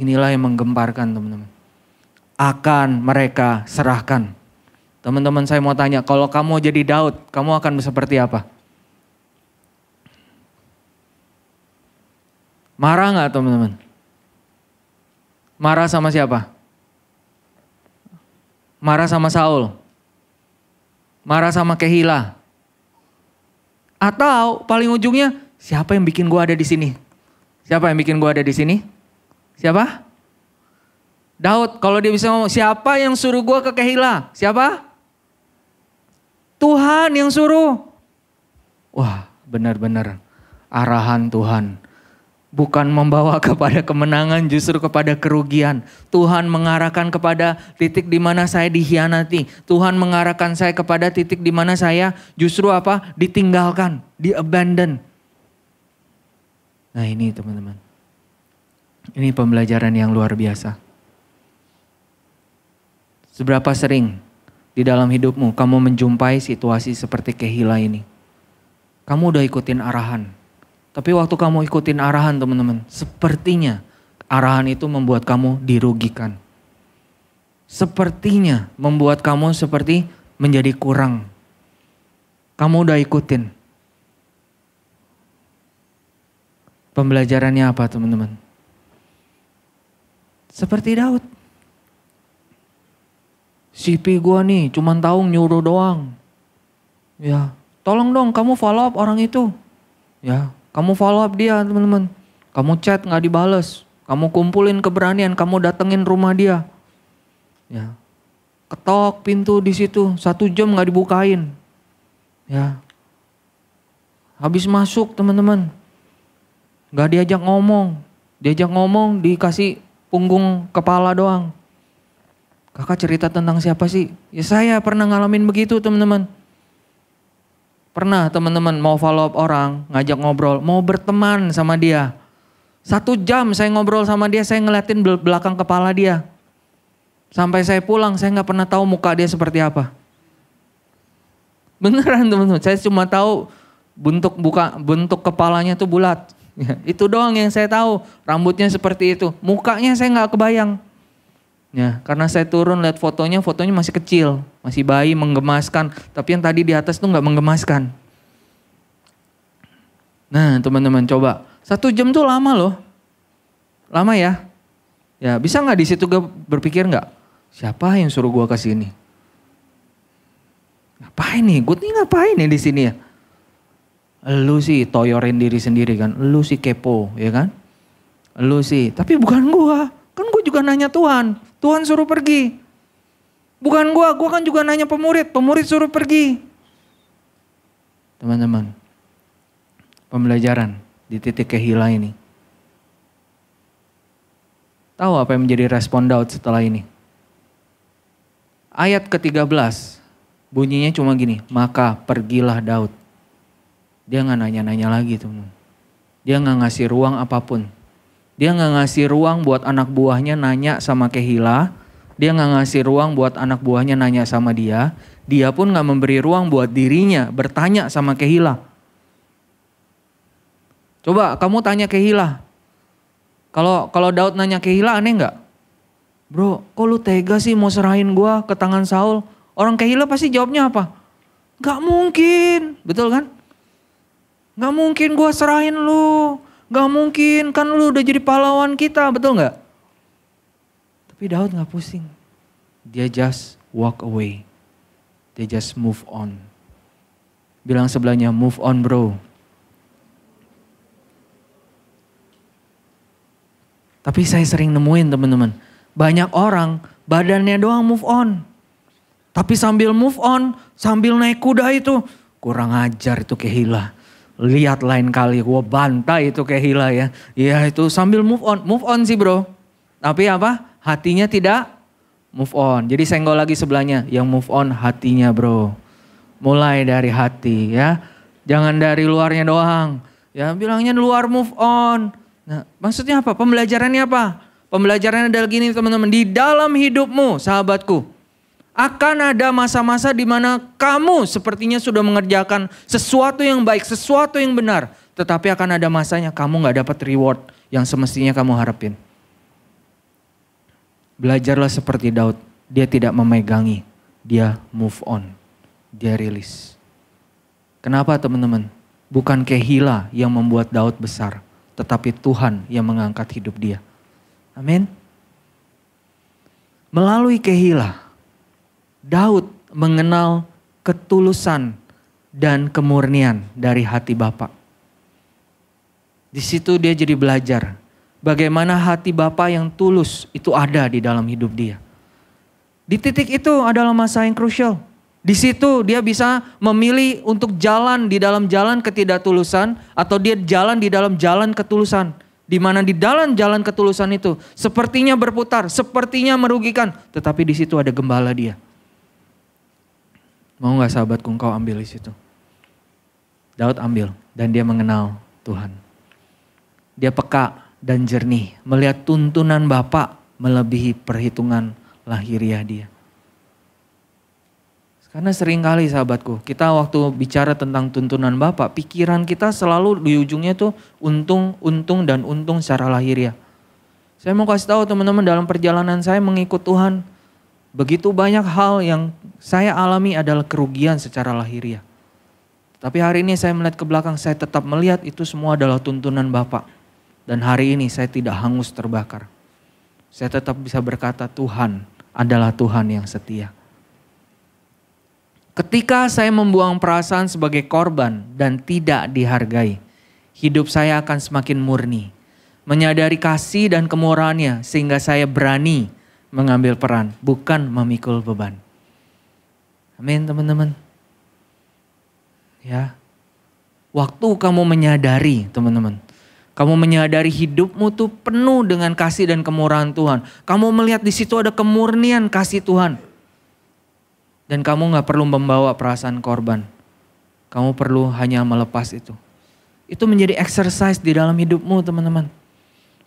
Inilah yang menggemparkan teman-teman. Akan mereka serahkan. Teman-teman saya mau tanya, kalau kamu jadi Daud, kamu akan seperti apa? Marah nggak teman-teman? Marah sama siapa? Marah sama Saul? Marah sama Kehila? Atau paling ujungnya, siapa yang bikin gue ada di sini? Siapa yang bikin gue ada di sini? Siapa? Daud, kalau dia bisa ngomong, siapa yang suruh gue ke Kehila? Siapa? Tuhan yang suruh. Wah, benar-benar arahan Tuhan. Bukan membawa kepada kemenangan, justru kepada kerugian. Tuhan mengarahkan kepada titik di mana saya dihianati. Tuhan mengarahkan saya kepada titik di mana saya justru apa? Ditinggalkan, diabandon. Nah ini teman-teman. Ini pembelajaran yang luar biasa. Seberapa sering di dalam hidupmu kamu menjumpai situasi seperti kehila ini? Kamu udah ikutin arahan. Tapi waktu kamu ikutin arahan teman-teman, sepertinya arahan itu membuat kamu dirugikan. Sepertinya membuat kamu seperti menjadi kurang. Kamu udah ikutin, Pembelajarannya apa teman-teman? Seperti Daud. CP gue nih cuman tahu nyuruh doang. Ya, tolong dong kamu follow up orang itu. Ya, kamu follow up dia teman-teman. Kamu chat nggak dibales. Kamu kumpulin keberanian, kamu datengin rumah dia. Ya, ketok pintu di situ satu jam nggak dibukain. Ya, habis masuk teman-teman Gak diajak ngomong. Diajak ngomong dikasih punggung kepala doang. Kakak cerita tentang siapa sih? Ya saya pernah ngalamin begitu teman-teman. Pernah teman-teman mau follow up orang, ngajak ngobrol, mau berteman sama dia. Satu jam saya ngobrol sama dia, saya ngeliatin belakang kepala dia. Sampai saya pulang, saya nggak pernah tahu muka dia seperti apa. Beneran teman-teman, saya cuma tahu bentuk buka bentuk kepalanya tuh bulat. Ya, itu doang yang saya tahu. Rambutnya seperti itu. Mukanya saya nggak kebayang. Ya, karena saya turun lihat fotonya, fotonya masih kecil, masih bayi menggemaskan. Tapi yang tadi di atas tuh nggak menggemaskan. Nah, teman-teman coba. Satu jam tuh lama loh. Lama ya. Ya, bisa nggak di situ gue berpikir nggak? Siapa yang suruh gue ke sini? Ngapain nih? Gue nih ngapain nih di sini ya? Lu sih toyorin diri sendiri kan. Lu sih kepo, ya kan? Lu sih, tapi bukan gua. Kan gua juga nanya Tuhan. Tuhan suruh pergi. Bukan gua, gua kan juga nanya pemurid. Pemurid suruh pergi. Teman-teman, pembelajaran di titik kehila ini. Tahu apa yang menjadi respon Daud setelah ini? Ayat ke-13 bunyinya cuma gini, maka pergilah Daud dia nggak nanya-nanya lagi tuh, Dia nggak ngasih ruang apapun. Dia nggak ngasih ruang buat anak buahnya nanya sama Kehila. Dia nggak ngasih ruang buat anak buahnya nanya sama dia. Dia pun nggak memberi ruang buat dirinya bertanya sama Kehila. Coba kamu tanya Kehila. Kalau kalau Daud nanya Kehila aneh nggak? Bro, kok lu tega sih mau serahin gua ke tangan Saul? Orang Kehila pasti jawabnya apa? Gak mungkin, betul kan? Gak mungkin gue serahin lu. Gak mungkin, kan lu udah jadi pahlawan kita, betul gak? Tapi Daud gak pusing. Dia just walk away. Dia just move on. Bilang sebelahnya, move on bro. Tapi saya sering nemuin teman-teman. Banyak orang badannya doang move on. Tapi sambil move on, sambil naik kuda itu. Kurang ajar itu kehilah lihat lain kali gue bantai itu kayak Hila ya. Iya itu sambil move on, move on sih bro. Tapi apa? Hatinya tidak move on. Jadi senggol lagi sebelahnya yang move on hatinya bro. Mulai dari hati ya. Jangan dari luarnya doang. Ya bilangnya luar move on. Nah, maksudnya apa? Pembelajarannya apa? Pembelajarannya adalah gini teman-teman. Di dalam hidupmu sahabatku akan ada masa-masa di mana kamu sepertinya sudah mengerjakan sesuatu yang baik, sesuatu yang benar. Tetapi akan ada masanya kamu nggak dapat reward yang semestinya kamu harapin. Belajarlah seperti Daud. Dia tidak memegangi. Dia move on. Dia rilis. Kenapa teman-teman? Bukan Kehila yang membuat Daud besar. Tetapi Tuhan yang mengangkat hidup dia. Amin. Melalui Kehila Daud mengenal ketulusan dan kemurnian dari hati Bapak. Di situ dia jadi belajar bagaimana hati Bapa yang tulus itu ada di dalam hidup dia. Di titik itu adalah masa yang krusial. Di situ dia bisa memilih untuk jalan di dalam jalan ketidaktulusan atau dia jalan di dalam jalan ketulusan. Di mana di dalam jalan ketulusan itu sepertinya berputar, sepertinya merugikan, tetapi di situ ada gembala dia Mau gak sahabatku engkau ambil di situ? Daud ambil dan dia mengenal Tuhan. Dia peka dan jernih melihat tuntunan Bapak melebihi perhitungan lahiriah dia. Karena seringkali sahabatku, kita waktu bicara tentang tuntunan Bapak, pikiran kita selalu di ujungnya tuh untung, untung, dan untung secara lahiriah. Saya mau kasih tahu teman-teman dalam perjalanan saya mengikut Tuhan, Begitu banyak hal yang saya alami adalah kerugian secara lahiriah. Tapi hari ini saya melihat ke belakang, saya tetap melihat itu semua adalah tuntunan Bapak. Dan hari ini saya tidak hangus terbakar. Saya tetap bisa berkata Tuhan adalah Tuhan yang setia. Ketika saya membuang perasaan sebagai korban dan tidak dihargai, hidup saya akan semakin murni. Menyadari kasih dan kemurahannya sehingga saya berani mengambil peran, bukan memikul beban. Amin, teman-teman. Ya. Waktu kamu menyadari, teman-teman, kamu menyadari hidupmu tuh penuh dengan kasih dan kemurahan Tuhan. Kamu melihat di situ ada kemurnian kasih Tuhan. Dan kamu nggak perlu membawa perasaan korban. Kamu perlu hanya melepas itu. Itu menjadi exercise di dalam hidupmu teman-teman.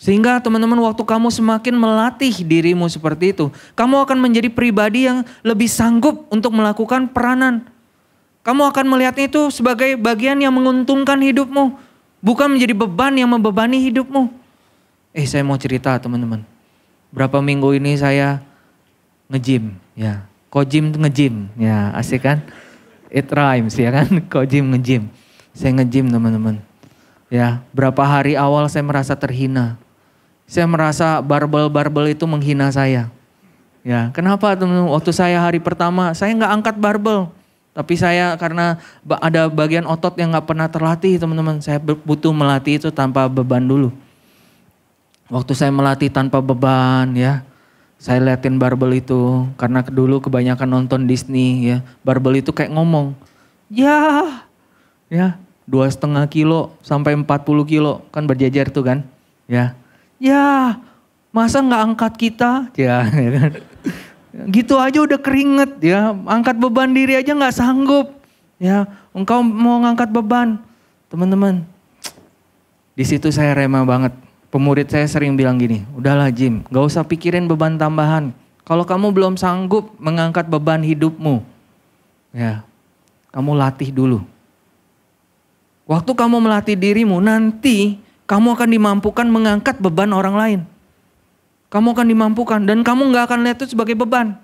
Sehingga teman-teman waktu kamu semakin melatih dirimu seperti itu, kamu akan menjadi pribadi yang lebih sanggup untuk melakukan peranan. Kamu akan melihatnya itu sebagai bagian yang menguntungkan hidupmu, bukan menjadi beban yang membebani hidupmu. Eh saya mau cerita teman-teman. Berapa minggu ini saya ngejim ya. Kojim ngejim ya asik kan? It rhymes ya kan? Kojim ngejim. Saya ngejim teman-teman. Ya, berapa hari awal saya merasa terhina saya merasa barbel-barbel itu menghina saya. Ya, kenapa teman-teman? Waktu saya hari pertama, saya nggak angkat barbel. Tapi saya karena ada bagian otot yang nggak pernah terlatih teman-teman. Saya butuh melatih itu tanpa beban dulu. Waktu saya melatih tanpa beban ya. Saya liatin barbel itu. Karena dulu kebanyakan nonton Disney ya. Barbel itu kayak ngomong. Ya. Ya. Dua setengah kilo sampai empat puluh kilo. Kan berjajar tuh kan. Ya Ya, masa nggak angkat kita? Ya, ya kan? Gitu aja udah keringet ya. Angkat beban diri aja nggak sanggup. Ya, engkau mau ngangkat beban. Teman-teman, di situ saya rema banget. Pemurid saya sering bilang gini, udahlah Jim, nggak usah pikirin beban tambahan. Kalau kamu belum sanggup mengangkat beban hidupmu, ya kamu latih dulu. Waktu kamu melatih dirimu, nanti kamu akan dimampukan mengangkat beban orang lain. Kamu akan dimampukan dan kamu nggak akan lihat itu sebagai beban.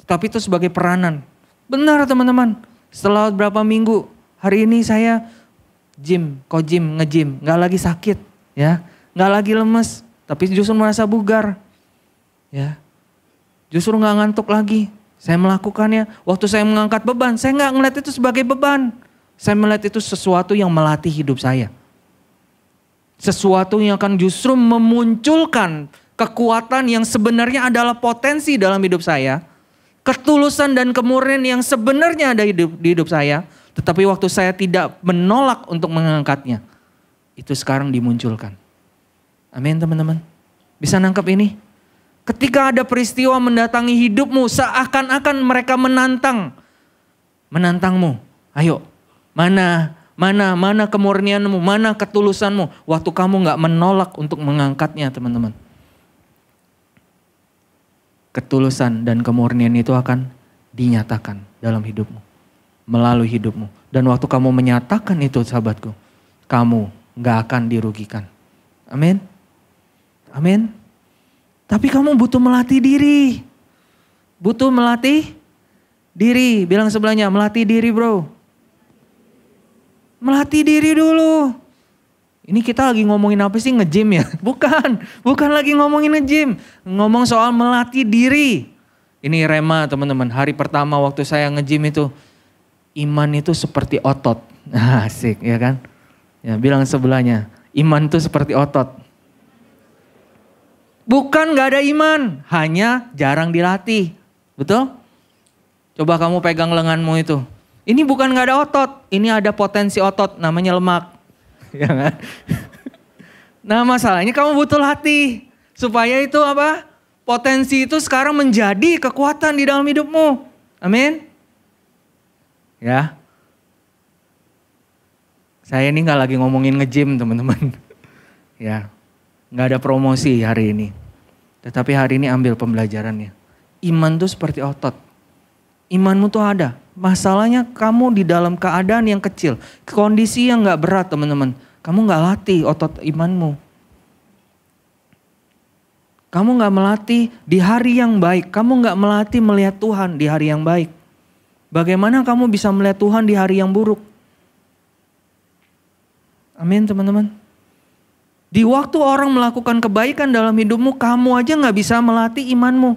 Tetapi itu sebagai peranan. Benar teman-teman. Setelah berapa minggu hari ini saya gym, kok gym, ngejim, nggak lagi sakit, ya, nggak lagi lemes, tapi justru merasa bugar, ya, justru nggak ngantuk lagi. Saya melakukannya. Waktu saya mengangkat beban, saya nggak ngeliat itu sebagai beban. Saya melihat itu sesuatu yang melatih hidup saya. Sesuatu yang akan justru memunculkan kekuatan yang sebenarnya adalah potensi dalam hidup saya. Ketulusan dan kemurnian yang sebenarnya ada hidup, di hidup saya. Tetapi waktu saya tidak menolak untuk mengangkatnya. Itu sekarang dimunculkan. Amin teman-teman. Bisa nangkap ini? Ketika ada peristiwa mendatangi hidupmu seakan-akan mereka menantang. Menantangmu. Ayo mana Mana, mana kemurnianmu, mana ketulusanmu. Waktu kamu nggak menolak untuk mengangkatnya teman-teman. Ketulusan dan kemurnian itu akan dinyatakan dalam hidupmu. Melalui hidupmu. Dan waktu kamu menyatakan itu sahabatku. Kamu nggak akan dirugikan. Amin. Amin. Tapi kamu butuh melatih diri. Butuh melatih diri. Bilang sebelahnya melatih diri bro. Melatih diri dulu. Ini kita lagi ngomongin apa sih nge ya? Bukan, bukan lagi ngomongin nge Ngomong soal melatih diri. Ini rema teman-teman, hari pertama waktu saya nge itu. Iman itu seperti otot. Asik ya kan? Ya bilang sebelahnya, iman itu seperti otot. Bukan gak ada iman, hanya jarang dilatih. Betul? Coba kamu pegang lenganmu itu. Ini bukan nggak ada otot, ini ada potensi otot namanya lemak. Ya kan? Nah masalahnya kamu butuh latih supaya itu apa? Potensi itu sekarang menjadi kekuatan di dalam hidupmu. Amin. Ya. Saya ini nggak lagi ngomongin nge-gym teman-teman. ya. Nggak ada promosi hari ini. Tetapi hari ini ambil pembelajarannya. Iman itu seperti otot. Imanmu tuh ada. Masalahnya kamu di dalam keadaan yang kecil. Kondisi yang nggak berat teman-teman. Kamu nggak latih otot imanmu. Kamu nggak melatih di hari yang baik. Kamu nggak melatih melihat Tuhan di hari yang baik. Bagaimana kamu bisa melihat Tuhan di hari yang buruk? Amin teman-teman. Di waktu orang melakukan kebaikan dalam hidupmu, kamu aja nggak bisa melatih imanmu.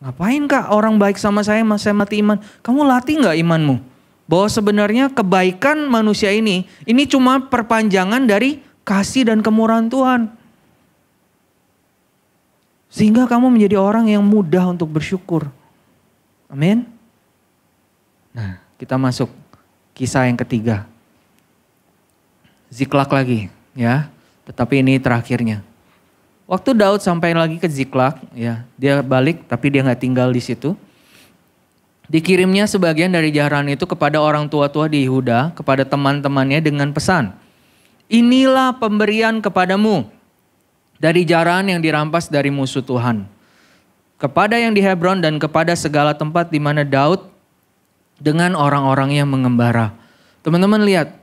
Ngapain kak orang baik sama saya, mas saya mati iman. Kamu latih nggak imanmu? Bahwa sebenarnya kebaikan manusia ini, ini cuma perpanjangan dari kasih dan kemurahan Tuhan. Sehingga kamu menjadi orang yang mudah untuk bersyukur. Amin. Nah, kita masuk kisah yang ketiga. Ziklak lagi ya, tetapi ini terakhirnya. Waktu Daud sampai lagi ke Ziklag, ya dia balik tapi dia nggak tinggal di situ. Dikirimnya sebagian dari jaran itu kepada orang tua-tua di Yehuda, kepada teman-temannya dengan pesan. Inilah pemberian kepadamu dari jaran yang dirampas dari musuh Tuhan. Kepada yang di Hebron dan kepada segala tempat di mana Daud dengan orang orang yang mengembara. Teman-teman lihat,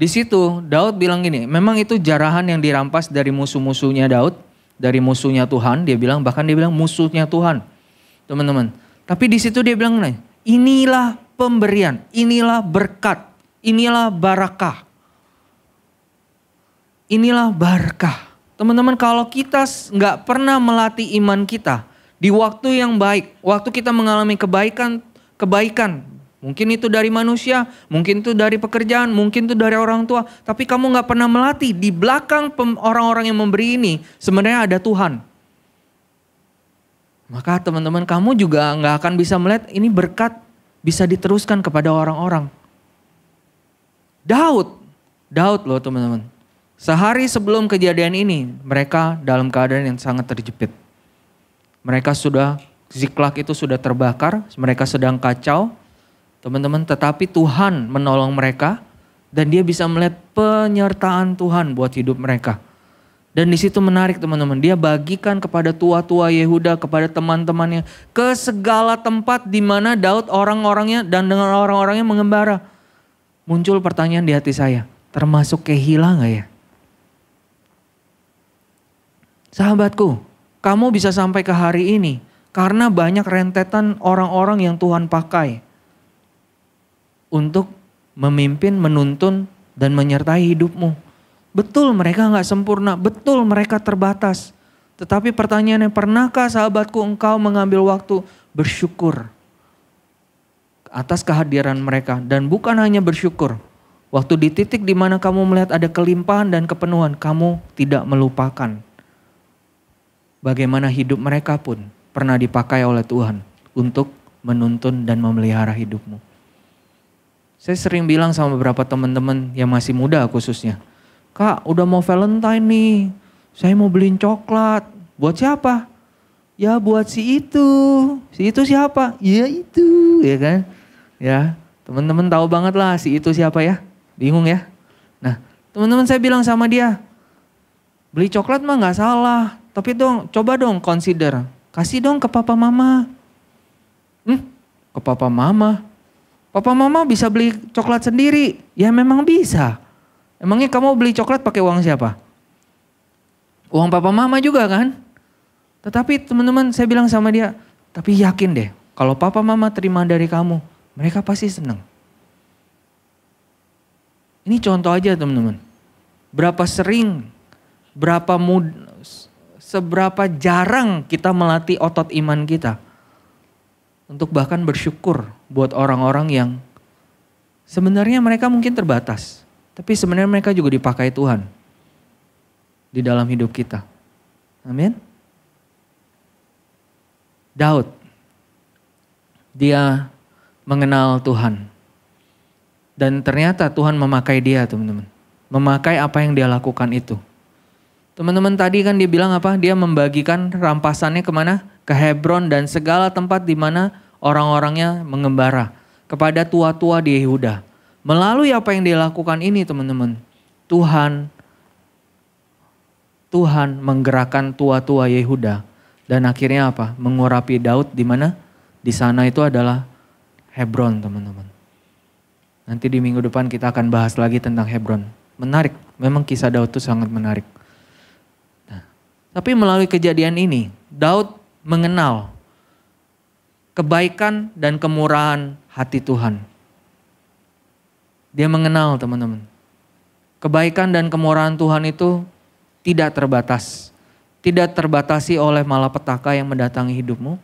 di situ Daud bilang gini, memang itu jarahan yang dirampas dari musuh-musuhnya Daud dari musuhnya Tuhan. Dia bilang bahkan dia bilang musuhnya Tuhan. Teman-teman. Tapi di situ dia bilang nih, inilah pemberian, inilah berkat, inilah barakah. Inilah barakah. Teman-teman kalau kita nggak pernah melatih iman kita di waktu yang baik, waktu kita mengalami kebaikan, kebaikan Mungkin itu dari manusia, mungkin itu dari pekerjaan, mungkin itu dari orang tua. Tapi kamu nggak pernah melatih. Di belakang orang-orang yang memberi ini sebenarnya ada Tuhan. Maka teman-teman kamu juga nggak akan bisa melihat ini berkat bisa diteruskan kepada orang-orang. Daud, Daud loh teman-teman. Sehari sebelum kejadian ini mereka dalam keadaan yang sangat terjepit. Mereka sudah Ziklak itu sudah terbakar, mereka sedang kacau, Teman-teman, tetapi Tuhan menolong mereka dan dia bisa melihat penyertaan Tuhan buat hidup mereka. Dan di situ menarik teman-teman, dia bagikan kepada tua-tua Yehuda, kepada teman-temannya, ke segala tempat di mana Daud orang-orangnya dan dengan orang-orangnya mengembara. Muncul pertanyaan di hati saya, termasuk kehilangan gak ya? Sahabatku, kamu bisa sampai ke hari ini karena banyak rentetan orang-orang yang Tuhan pakai untuk memimpin, menuntun, dan menyertai hidupmu. Betul mereka nggak sempurna, betul mereka terbatas. Tetapi pertanyaannya, pernahkah sahabatku engkau mengambil waktu bersyukur atas kehadiran mereka? Dan bukan hanya bersyukur, waktu di titik di mana kamu melihat ada kelimpahan dan kepenuhan, kamu tidak melupakan bagaimana hidup mereka pun pernah dipakai oleh Tuhan untuk menuntun dan memelihara hidupmu. Saya sering bilang sama beberapa teman-teman yang masih muda khususnya. Kak, udah mau Valentine nih. Saya mau beliin coklat. Buat siapa? Ya buat si itu. Si itu siapa? Ya itu, ya kan? Ya, teman-teman tahu banget lah si itu siapa ya. Bingung ya? Nah, teman-teman saya bilang sama dia, beli coklat mah gak salah. Tapi dong, coba dong consider. Kasih dong ke papa mama. Hmm, ke papa mama. Papa mama bisa beli coklat sendiri. Ya memang bisa. Emangnya kamu beli coklat pakai uang siapa? Uang papa mama juga kan? Tetapi teman-teman saya bilang sama dia, tapi yakin deh kalau papa mama terima dari kamu, mereka pasti senang. Ini contoh aja teman-teman. Berapa sering, berapa mud, seberapa jarang kita melatih otot iman kita untuk bahkan bersyukur buat orang-orang yang sebenarnya mereka mungkin terbatas, tapi sebenarnya mereka juga dipakai Tuhan di dalam hidup kita. Amin. Daud, dia mengenal Tuhan. Dan ternyata Tuhan memakai dia teman-teman. Memakai apa yang dia lakukan itu. Teman-teman tadi kan dia bilang apa? Dia membagikan rampasannya kemana? Ke Hebron dan segala tempat di mana orang-orangnya mengembara kepada tua-tua di Yehuda. Melalui apa yang dilakukan ini teman-teman, Tuhan Tuhan menggerakkan tua-tua Yehuda dan akhirnya apa? Mengurapi Daud di mana? Di sana itu adalah Hebron, teman-teman. Nanti di minggu depan kita akan bahas lagi tentang Hebron. Menarik, memang kisah Daud itu sangat menarik. Nah, tapi melalui kejadian ini, Daud mengenal kebaikan dan kemurahan hati Tuhan. Dia mengenal teman-teman. Kebaikan dan kemurahan Tuhan itu tidak terbatas. Tidak terbatasi oleh malapetaka yang mendatangi hidupmu.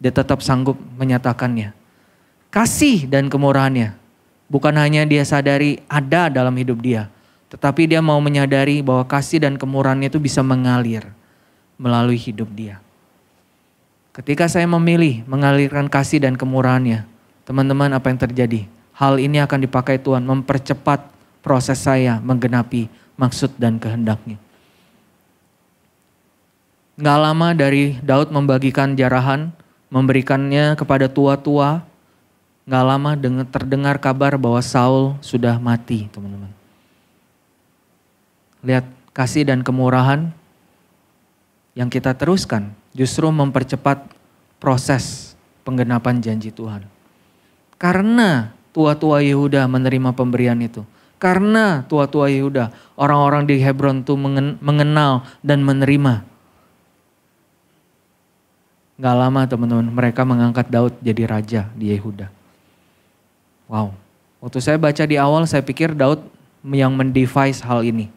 Dia tetap sanggup menyatakannya. Kasih dan kemurahannya. Bukan hanya dia sadari ada dalam hidup dia. Tetapi dia mau menyadari bahwa kasih dan kemurahannya itu bisa mengalir melalui hidup dia. Ketika saya memilih mengalirkan kasih dan kemurahannya, teman-teman apa yang terjadi? Hal ini akan dipakai Tuhan mempercepat proses saya menggenapi maksud dan kehendaknya. Nggak lama dari Daud membagikan jarahan, memberikannya kepada tua-tua, nggak lama dengan terdengar kabar bahwa Saul sudah mati, teman-teman. Lihat kasih dan kemurahan yang kita teruskan justru mempercepat proses penggenapan janji Tuhan. Karena tua-tua Yehuda menerima pemberian itu. Karena tua-tua Yehuda, orang-orang di Hebron itu mengenal dan menerima. Gak lama teman-teman, mereka mengangkat Daud jadi raja di Yehuda. Wow, waktu saya baca di awal saya pikir Daud yang mendevise hal ini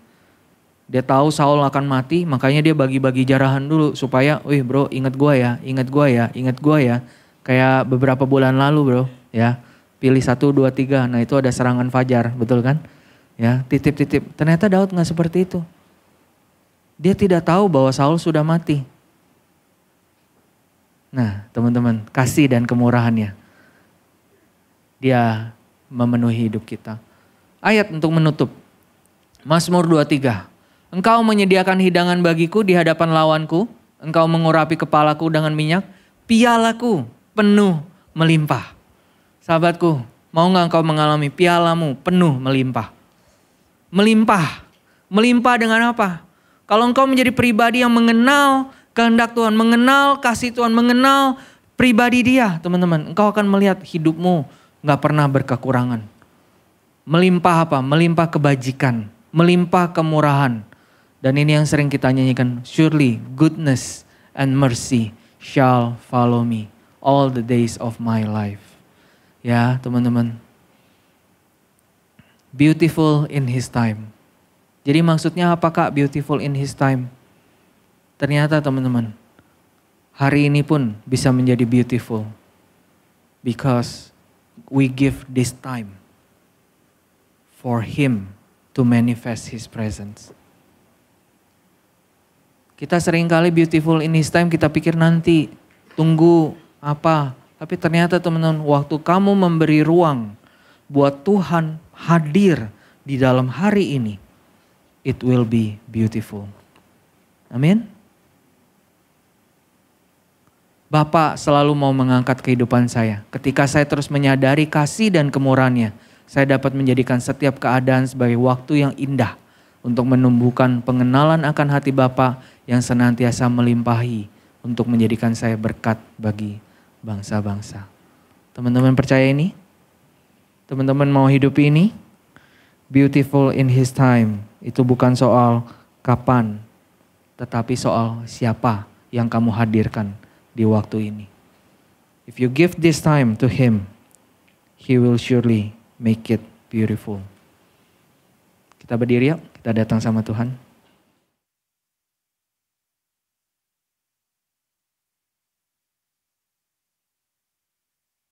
dia tahu Saul akan mati, makanya dia bagi-bagi jarahan dulu supaya, wih bro, ingat gue ya, ingat gue ya, ingat gue ya. Kayak beberapa bulan lalu bro, ya. Pilih satu, dua, tiga. Nah itu ada serangan fajar, betul kan? Ya, titip-titip. Ternyata Daud nggak seperti itu. Dia tidak tahu bahwa Saul sudah mati. Nah, teman-teman, kasih dan kemurahannya. Dia memenuhi hidup kita. Ayat untuk menutup. Mazmur 23. Engkau menyediakan hidangan bagiku di hadapan lawanku. Engkau mengurapi kepalaku dengan minyak. Pialaku penuh melimpah. Sahabatku, mau nggak engkau mengalami pialamu penuh melimpah? Melimpah. Melimpah dengan apa? Kalau engkau menjadi pribadi yang mengenal kehendak Tuhan, mengenal kasih Tuhan, mengenal pribadi dia, teman-teman. Engkau akan melihat hidupmu nggak pernah berkekurangan. Melimpah apa? Melimpah kebajikan, melimpah kemurahan, dan ini yang sering kita nyanyikan, surely goodness and mercy shall follow me all the days of my life. Ya, teman-teman. Beautiful in his time. Jadi maksudnya apakah beautiful in his time? Ternyata teman-teman, hari ini pun bisa menjadi beautiful. Because we give this time for him to manifest his presence. Kita seringkali beautiful in his time kita pikir nanti, tunggu apa. Tapi ternyata teman-teman waktu kamu memberi ruang buat Tuhan hadir di dalam hari ini, it will be beautiful. Amin. Bapak selalu mau mengangkat kehidupan saya. Ketika saya terus menyadari kasih dan kemurahannya, saya dapat menjadikan setiap keadaan sebagai waktu yang indah untuk menumbuhkan pengenalan akan hati Bapa yang senantiasa melimpahi untuk menjadikan saya berkat bagi bangsa-bangsa. Teman-teman percaya ini? Teman-teman mau hidup ini? Beautiful in his time. Itu bukan soal kapan, tetapi soal siapa yang kamu hadirkan di waktu ini. If you give this time to him, he will surely make it beautiful. Kita berdiri yuk, kita datang sama Tuhan.